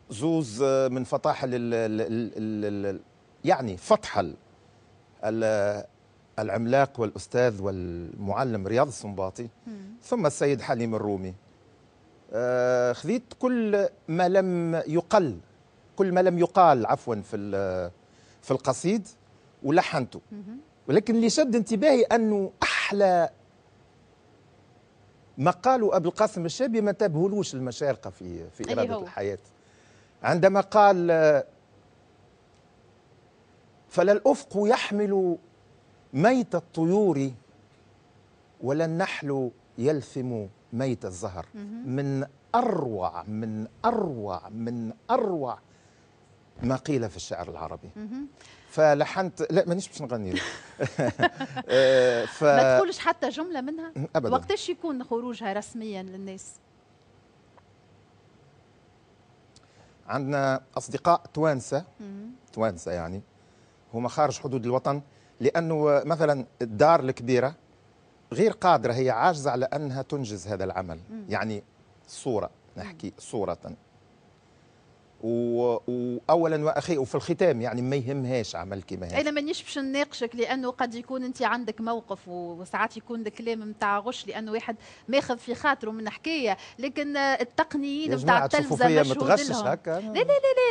زوز آه، من فطاحل يعني فطحل العملاق والأستاذ والمعلم رياض السنباطي ثم السيد حليم الرومي آه، خذيت كل ما لم يقل كل ما لم يقال عفوا في في القصيد ولحنته ولكن اللي شد انتباهي انه احلى ما قالوا ابو القاسم الشابي ما تبهلوش المشارقه في في اراده الحياه عندما قال فلا الافق يحمل ميت الطيور ولا النحل يلثم ميت الزهر من أروع من أروع من أروع ما قيل في الشعر العربي فلحنت لا مانيش باش نغني آه، ف... ما تقولش حتى جمله منها ابدا وقتاش يكون خروجها رسميا للناس عندنا اصدقاء توانسه توانسه يعني هما خارج حدود الوطن لانه مثلا الدار الكبيره غير قادره هي عاجزه على انها تنجز هذا العمل يعني صوره نحكي صوره واولا واخيرا وفي الختام يعني ما يهمهاش عملك ما انا مانيش باش نناقشك لانه قد يكون انت عندك موقف وساعات يكون الكلام نتاع غش لانه واحد ماخذ في خاطره من حكايه لكن التقنيين نتاع التلفزه متغشش هكا لا لا لا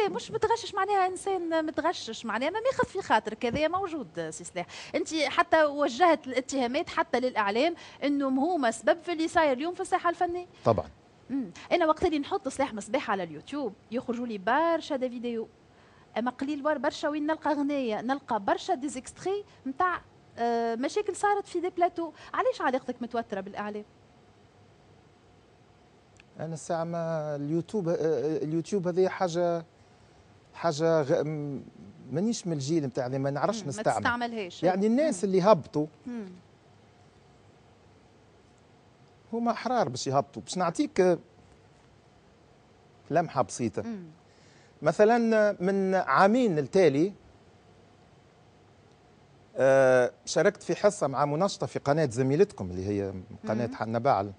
لا مش متغشش معناها انسان متغشش معناها ما ماخذ في خاطر كذا موجود سي سلاح انت حتى وجهت الاتهامات حتى للاعلام انهم هما سبب في اللي صاير اليوم في الساحه الفنيه طبعا مم. انا وقت اللي نحط صلاح مصباح على اليوتيوب يخرجوا لي برشا دي فيديو اما قليل برشا وين نلقى غنايه نلقى برشا ديزيكستري نتاع آه مشاكل صارت في دي بلاتو علاش علاقتك متوتره بالاعلام انا الساعه ما اليوتيوب آه، آه، اليوتيوب هذه حاجه حاجه غ... مانيش من الجيل نتاع ما نعرفش نستعمل ما تستعملهاش يعني الناس مم. اللي هبطوا مم. هما احرار باش يهبطوا باش نعطيك لمحه بسيطه مم. مثلا من عامين التالي آه، شاركت في حصه مع منشطه في قناه زميلتكم اللي هي قناه حنا باعل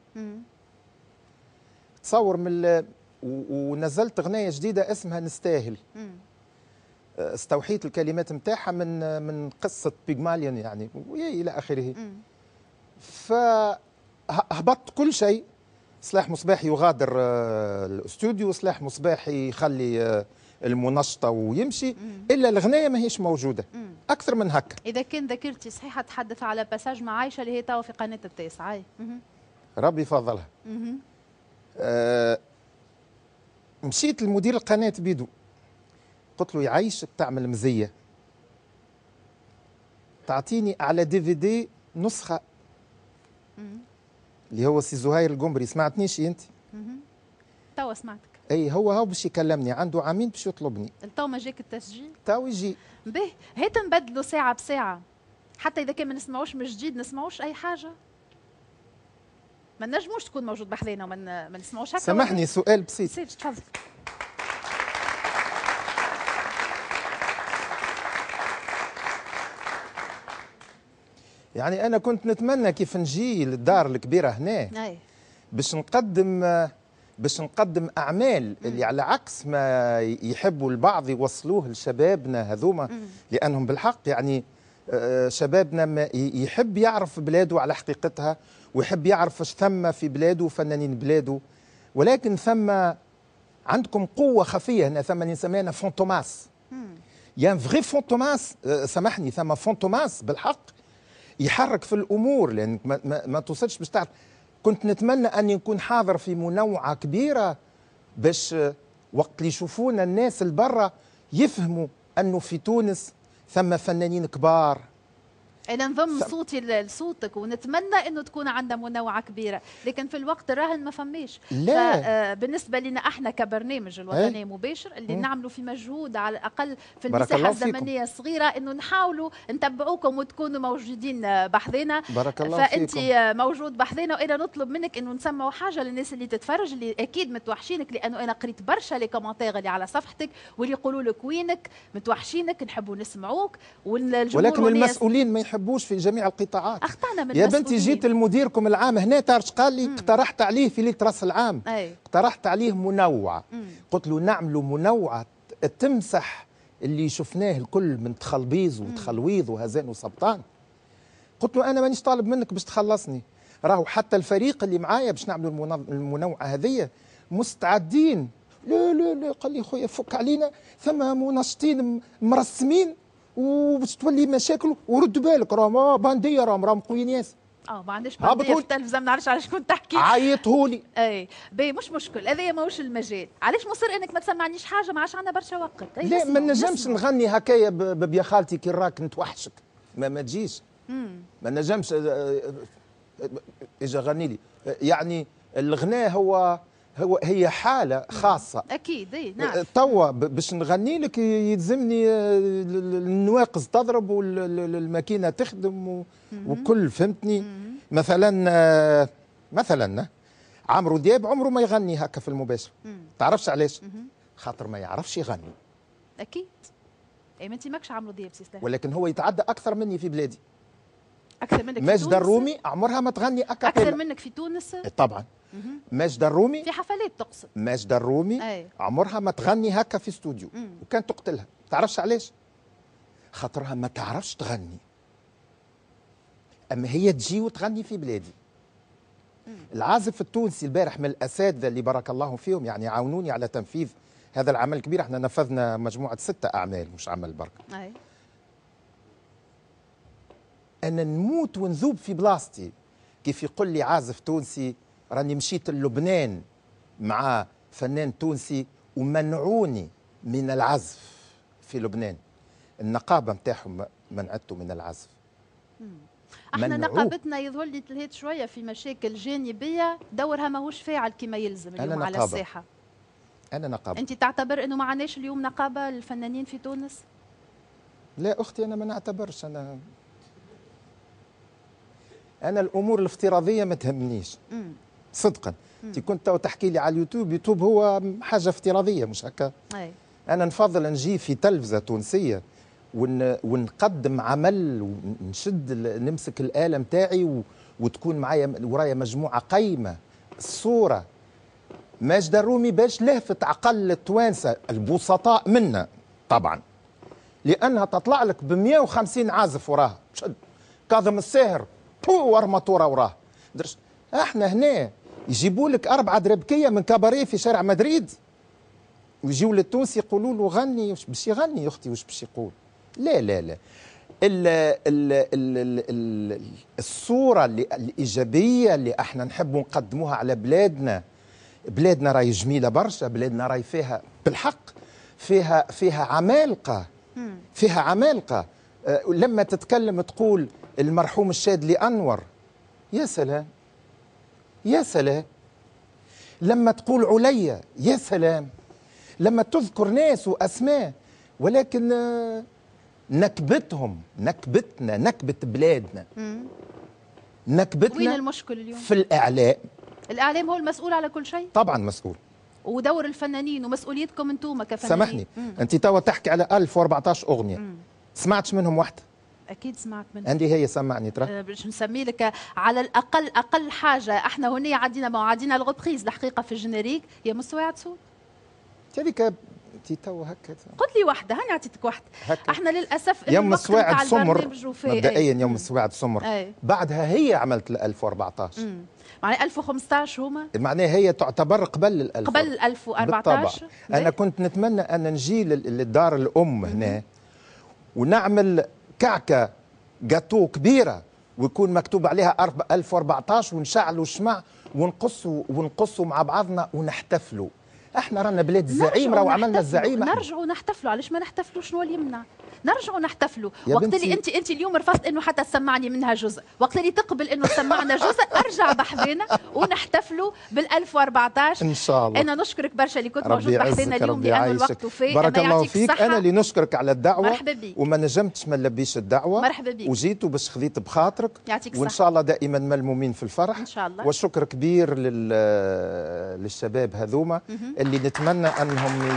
تصور من ونزلت اغنيه جديده اسمها نستاهل آه، استوحيت الكلمات نتاعها من من قصه بيغماليون يعني والى اخره ف هبطت كل شيء صلاح مصباحي يغادر آه، الاستوديو صلاح مصباحي يخلي آه، المنشطه ويمشي الا الغنايه ماهيش موجوده اكثر من هكا اذا كان ذاكرتي صحيحه تحدث على باساج مع عائشه اللي هي توا في قناه التاسعه ربي فضلها آه مشيت لمدير القناه بيدو قلت له يعيشك تعمل مزيه تعطيني على دي في دي نسخه اللي هو سي زهير القمري سمعتنيش انت توا سمعتك اي هو هو باش يكلمني عنده عامين باش يطلبني تو ما جاك التسجيل تو يجي باهي هات نبدلوا ساعه بساعه حتى اذا كان ما نسمعوش من جديد نسمعوش اي حاجه ما نجموش تكون موجود بحذانا وما نسمعوش هكا سامحني سؤال بسيط تفضل يعني انا كنت نتمنى كيف نجي للدار الكبيره هنا أي. باش نقدم باش نقدم اعمال اللي على عكس ما يحبوا البعض يوصلوه لشبابنا هذوما لانهم بالحق يعني آه، شبابنا ما يحب يعرف بلاده على حقيقتها ويحب يعرف اش ثم في بلاده وفنانين بلاده ولكن ثم عندكم قوة خفية هنا ثم نسميها فونتوماس يا يعني فغي فونتوماس آه، سامحني ثم فونتوماس بالحق يحرك في الامور لانك ما, ما, ما توصلش باش تعرف كنت نتمنى اني نكون حاضر في منوعه كبيره باش وقت اللي يشوفونا الناس البرة يفهموا انه في تونس ثم فنانين كبار انا نضم صوتي لصوتك ونتمنى انه تكون عندنا منوعه كبيره لكن في الوقت الراهن ما فماش لا آه، بالنسبه لنا احنا كبرنامج الوطني ايه؟ مباشر اللي إيه. نعملوا في مجهود على الاقل في المساحه الزمنيه الصغيره انه نحاولوا نتبعوكم وتكونوا موجودين آه، بحذينا بارك الله فانت فيكم. آه، موجود بحذينا وانا نطلب منك انه نسمعوا حاجه للناس اللي تتفرج اللي اكيد متوحشينك لانه انا قريت برشا لي كومنتير اللي على صفحتك واللي يقولوا لك وينك متوحشينك نحبوا نسمعوك ولكن المسؤولين ما يحبوش في جميع القطاعات اخطانا من يا بنتي جيت لمديركم العام هنا تعرف قال لي اقترحت عليه في ليله راس العام اقترحت عليه منوعه قلت له نعملوا منوعه تمسح اللي شفناه الكل من تخلبيز وتخلويض وهزان وسبطان قلت له انا مانيش طالب منك باش تخلصني راهو حتى الفريق اللي معايا باش نعملوا المنوعه هذه مستعدين لا لا لا قال لي خويا فك علينا ثم منشطين مرسمين وتولي مشاكل ورد بالك راهم بانديه راهم راهم قويين ياسر اه ما عنديش بانديه في التلفزه ما نعرفش على شكون تحكي عيطهولي اي باهي مش مشكل هذايا ماهوش المجال علاش مصر انك ما تسمعنيش حاجه ما عادش عندنا برشا وقت لا ما نجمش نغني هكايا بيا خالتي كي راك نتوحشك ما ما تجيش ما نجمش اجا آه، آه، آه، غني لي يعني الغناء هو هو هي حاله خاصه اكيد اي نعم أه، توا باش نغني لك يلزمني أه، النواقص تضرب والماكينه تخدم وكل فهمتني مثلا أه، مثلا عمرو دياب عمره ما يغني هكا في المباشر تعرفش علاش خاطر ما يعرفش يغني اكيد اي ما انت ماكش عمرو دياب سي ولكن هو يتعدى اكثر مني في بلادي اكثر منك في تونس ماجدة الرومي عمرها ما تغني اكثر اكثر منك في تونس طبعا ماجدة الرومي في حفلات تقصد ماجدة الرومي أي. عمرها ما تغني هكا في استوديو وكان تقتلها تعرفش علاش خاطرها ما تعرفش تغني اما هي تجي وتغني في بلادي مم. العازف التونسي البارح من الاساتذه اللي بارك الله فيهم يعني عاونوني على تنفيذ هذا العمل الكبير احنا نفذنا مجموعه ستة اعمال مش عمل برك أي. انا نموت ونذوب في بلاصتي كيف يقول لي عازف تونسي راني مشيت للبنان مع فنان تونسي ومنعوني من العزف في لبنان النقابه نتاعهم منعته من العزف احنا نقابتنا يظهر لي تلهيت شويه في مشاكل جانبيه دورها ماهوش فاعل كما يلزم اليوم على الساحه انا نقابه انت تعتبر انه ما عندناش اليوم نقابه للفنانين في تونس لا اختي انا ما نعتبرش انا انا الامور الافتراضيه ما تهمنيش صدقا انت كنت تحكي لي على اليوتيوب يوتيوب هو حاجه افتراضيه مش هكا انا نفضل نجي في تلفزه تونسيه ون... ونقدم عمل ونشد نمسك الاله و... وتكون معايا ورايا مجموعه قيمه الصوره ماجد الرومي باش لافت عقل التوانسه البسطاء منا طبعا لانها تطلع لك ب 150 عازف وراها شد كاظم الساهر بو ورمطوره وراه احنا هنا يجيبوا لك أربعة دربكية من كاباريه في شارع مدريد ويجيو للتونسي يقولوا له غني وش باش يغني يا أختي وش باش يقول لا لا لا الـ الـ الـ الـ الصورة اللي الإيجابية اللي احنا نحب نقدموها على بلادنا بلادنا راهي جميلة برشا بلادنا راهي فيها بالحق فيها فيها عمالقة فيها عمالقة أه، لما تتكلم تقول المرحوم الشاذلي أنور يا سلام يا سلام لما تقول عليا يا سلام لما تذكر ناس واسماء ولكن آه، نكبتهم نكبتنا نكبه بلادنا نكبتنا وين المشكل اليوم في الاعلام الاعلام هو المسؤول على كل شيء طبعا مسؤول ودور الفنانين ومسؤوليتكم انتم كفنانين سامحني انت توا تحكي على 1014 اغنيه سمعتش منهم واحده اكيد سمعت منك عندي هي سمعني ترى باش آه، نسمي لك على الاقل اقل حاجه احنا هنا عندنا عندنا الغبريز الحقيقه في الجنريك يا مستوى عدسول هذيك انت تو هكا قلت لي واحده هاني عطيتك واحده احنا للاسف يوم السواعد سمر إيه. مبدئيا يوم السواعد سمر أي. بعدها هي عملت ال 1014 معناها 1015 هما معناها هي تعتبر قبل ال 1000 قبل 1014 انا كنت نتمنى ان نجي للدار الام هنا ونعمل كعكه جاتو كبيره ويكون مكتوب عليها 1014 ونشعلوا شمع ونقصوا ونقصوا مع بعضنا ونحتفلوا احنا رانا بلاد الزعيم راهو عملنا الزعيم نرجعوا نحتفلوا علاش ما نحتفلوش شنو اللي يمنع نرجعوا نحتفلوا وقت اللي انت انت اليوم رفضت انه حتى تسمعني منها جزء وقت اللي تقبل انه تسمعنا جزء ارجع بحذنا ونحتفلوا بال1014 ان شاء الله انا نشكرك برشا اللي كنت موجود بحذنا اليوم لانه الوقت وفي بارك الله فيك صحة. انا اللي نشكرك على الدعوه مرحبا بيك وما نجمتش ما نلبيش الدعوه مرحبا بي. وزيت وبس خذيت بخاطرك يعطيك وان شاء الله دائما ملمومين في الفرح ان شاء الله وشكر كبير لل... للشباب هذوما اللي نتمنى انهم ي...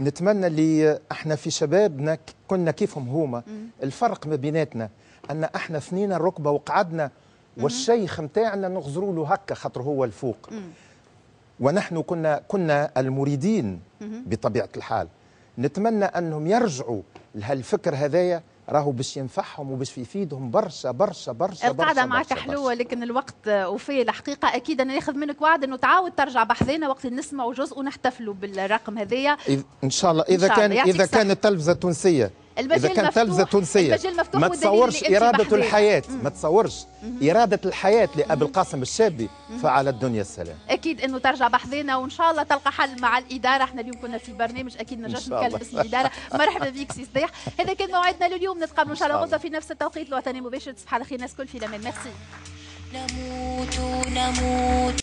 نتمنى اللي احنا في شبابنا كنا كيفهم هما الفرق ما بيناتنا ان احنا ثنينا الركبه وقعدنا والشيخ نتاعنا نغزروا له هكا خاطر هو الفوق ونحن كنا كنا المريدين بطبيعه الحال نتمنى انهم يرجعوا لهالفكر هذايا راهو باش ينفعهم وباش يفيدهم برشا برشا برشا القعده معك حلوه لكن الوقت آه، وفي الحقيقه اكيد انا ناخذ منك وعد انه تعاود ترجع بحذينا وقت نسمعوا جزء ونحتفلوا بالرقم هذايا ان شاء الله اذا كان اذا كان التلفزه التونسيه اذا كان ثلزه تونسيه ما تصورش اراده الحياه ما تصورش اراده الحياه لابي القاسم الشابي فعلى الدنيا السلام اكيد انه ترجع بحذانا وان شاء الله تلقى حل مع الاداره احنا اليوم كنا في برنامج اكيد ما نتكلم نكلبس الاداره مرحبا بك سي صديح هذا كان موعدنا لليوم نتقابل ان شاء الله غدا في نفس التوقيت الوطني مباشر تصبح على خير الناس كل في الامان ميرسي نموت نموت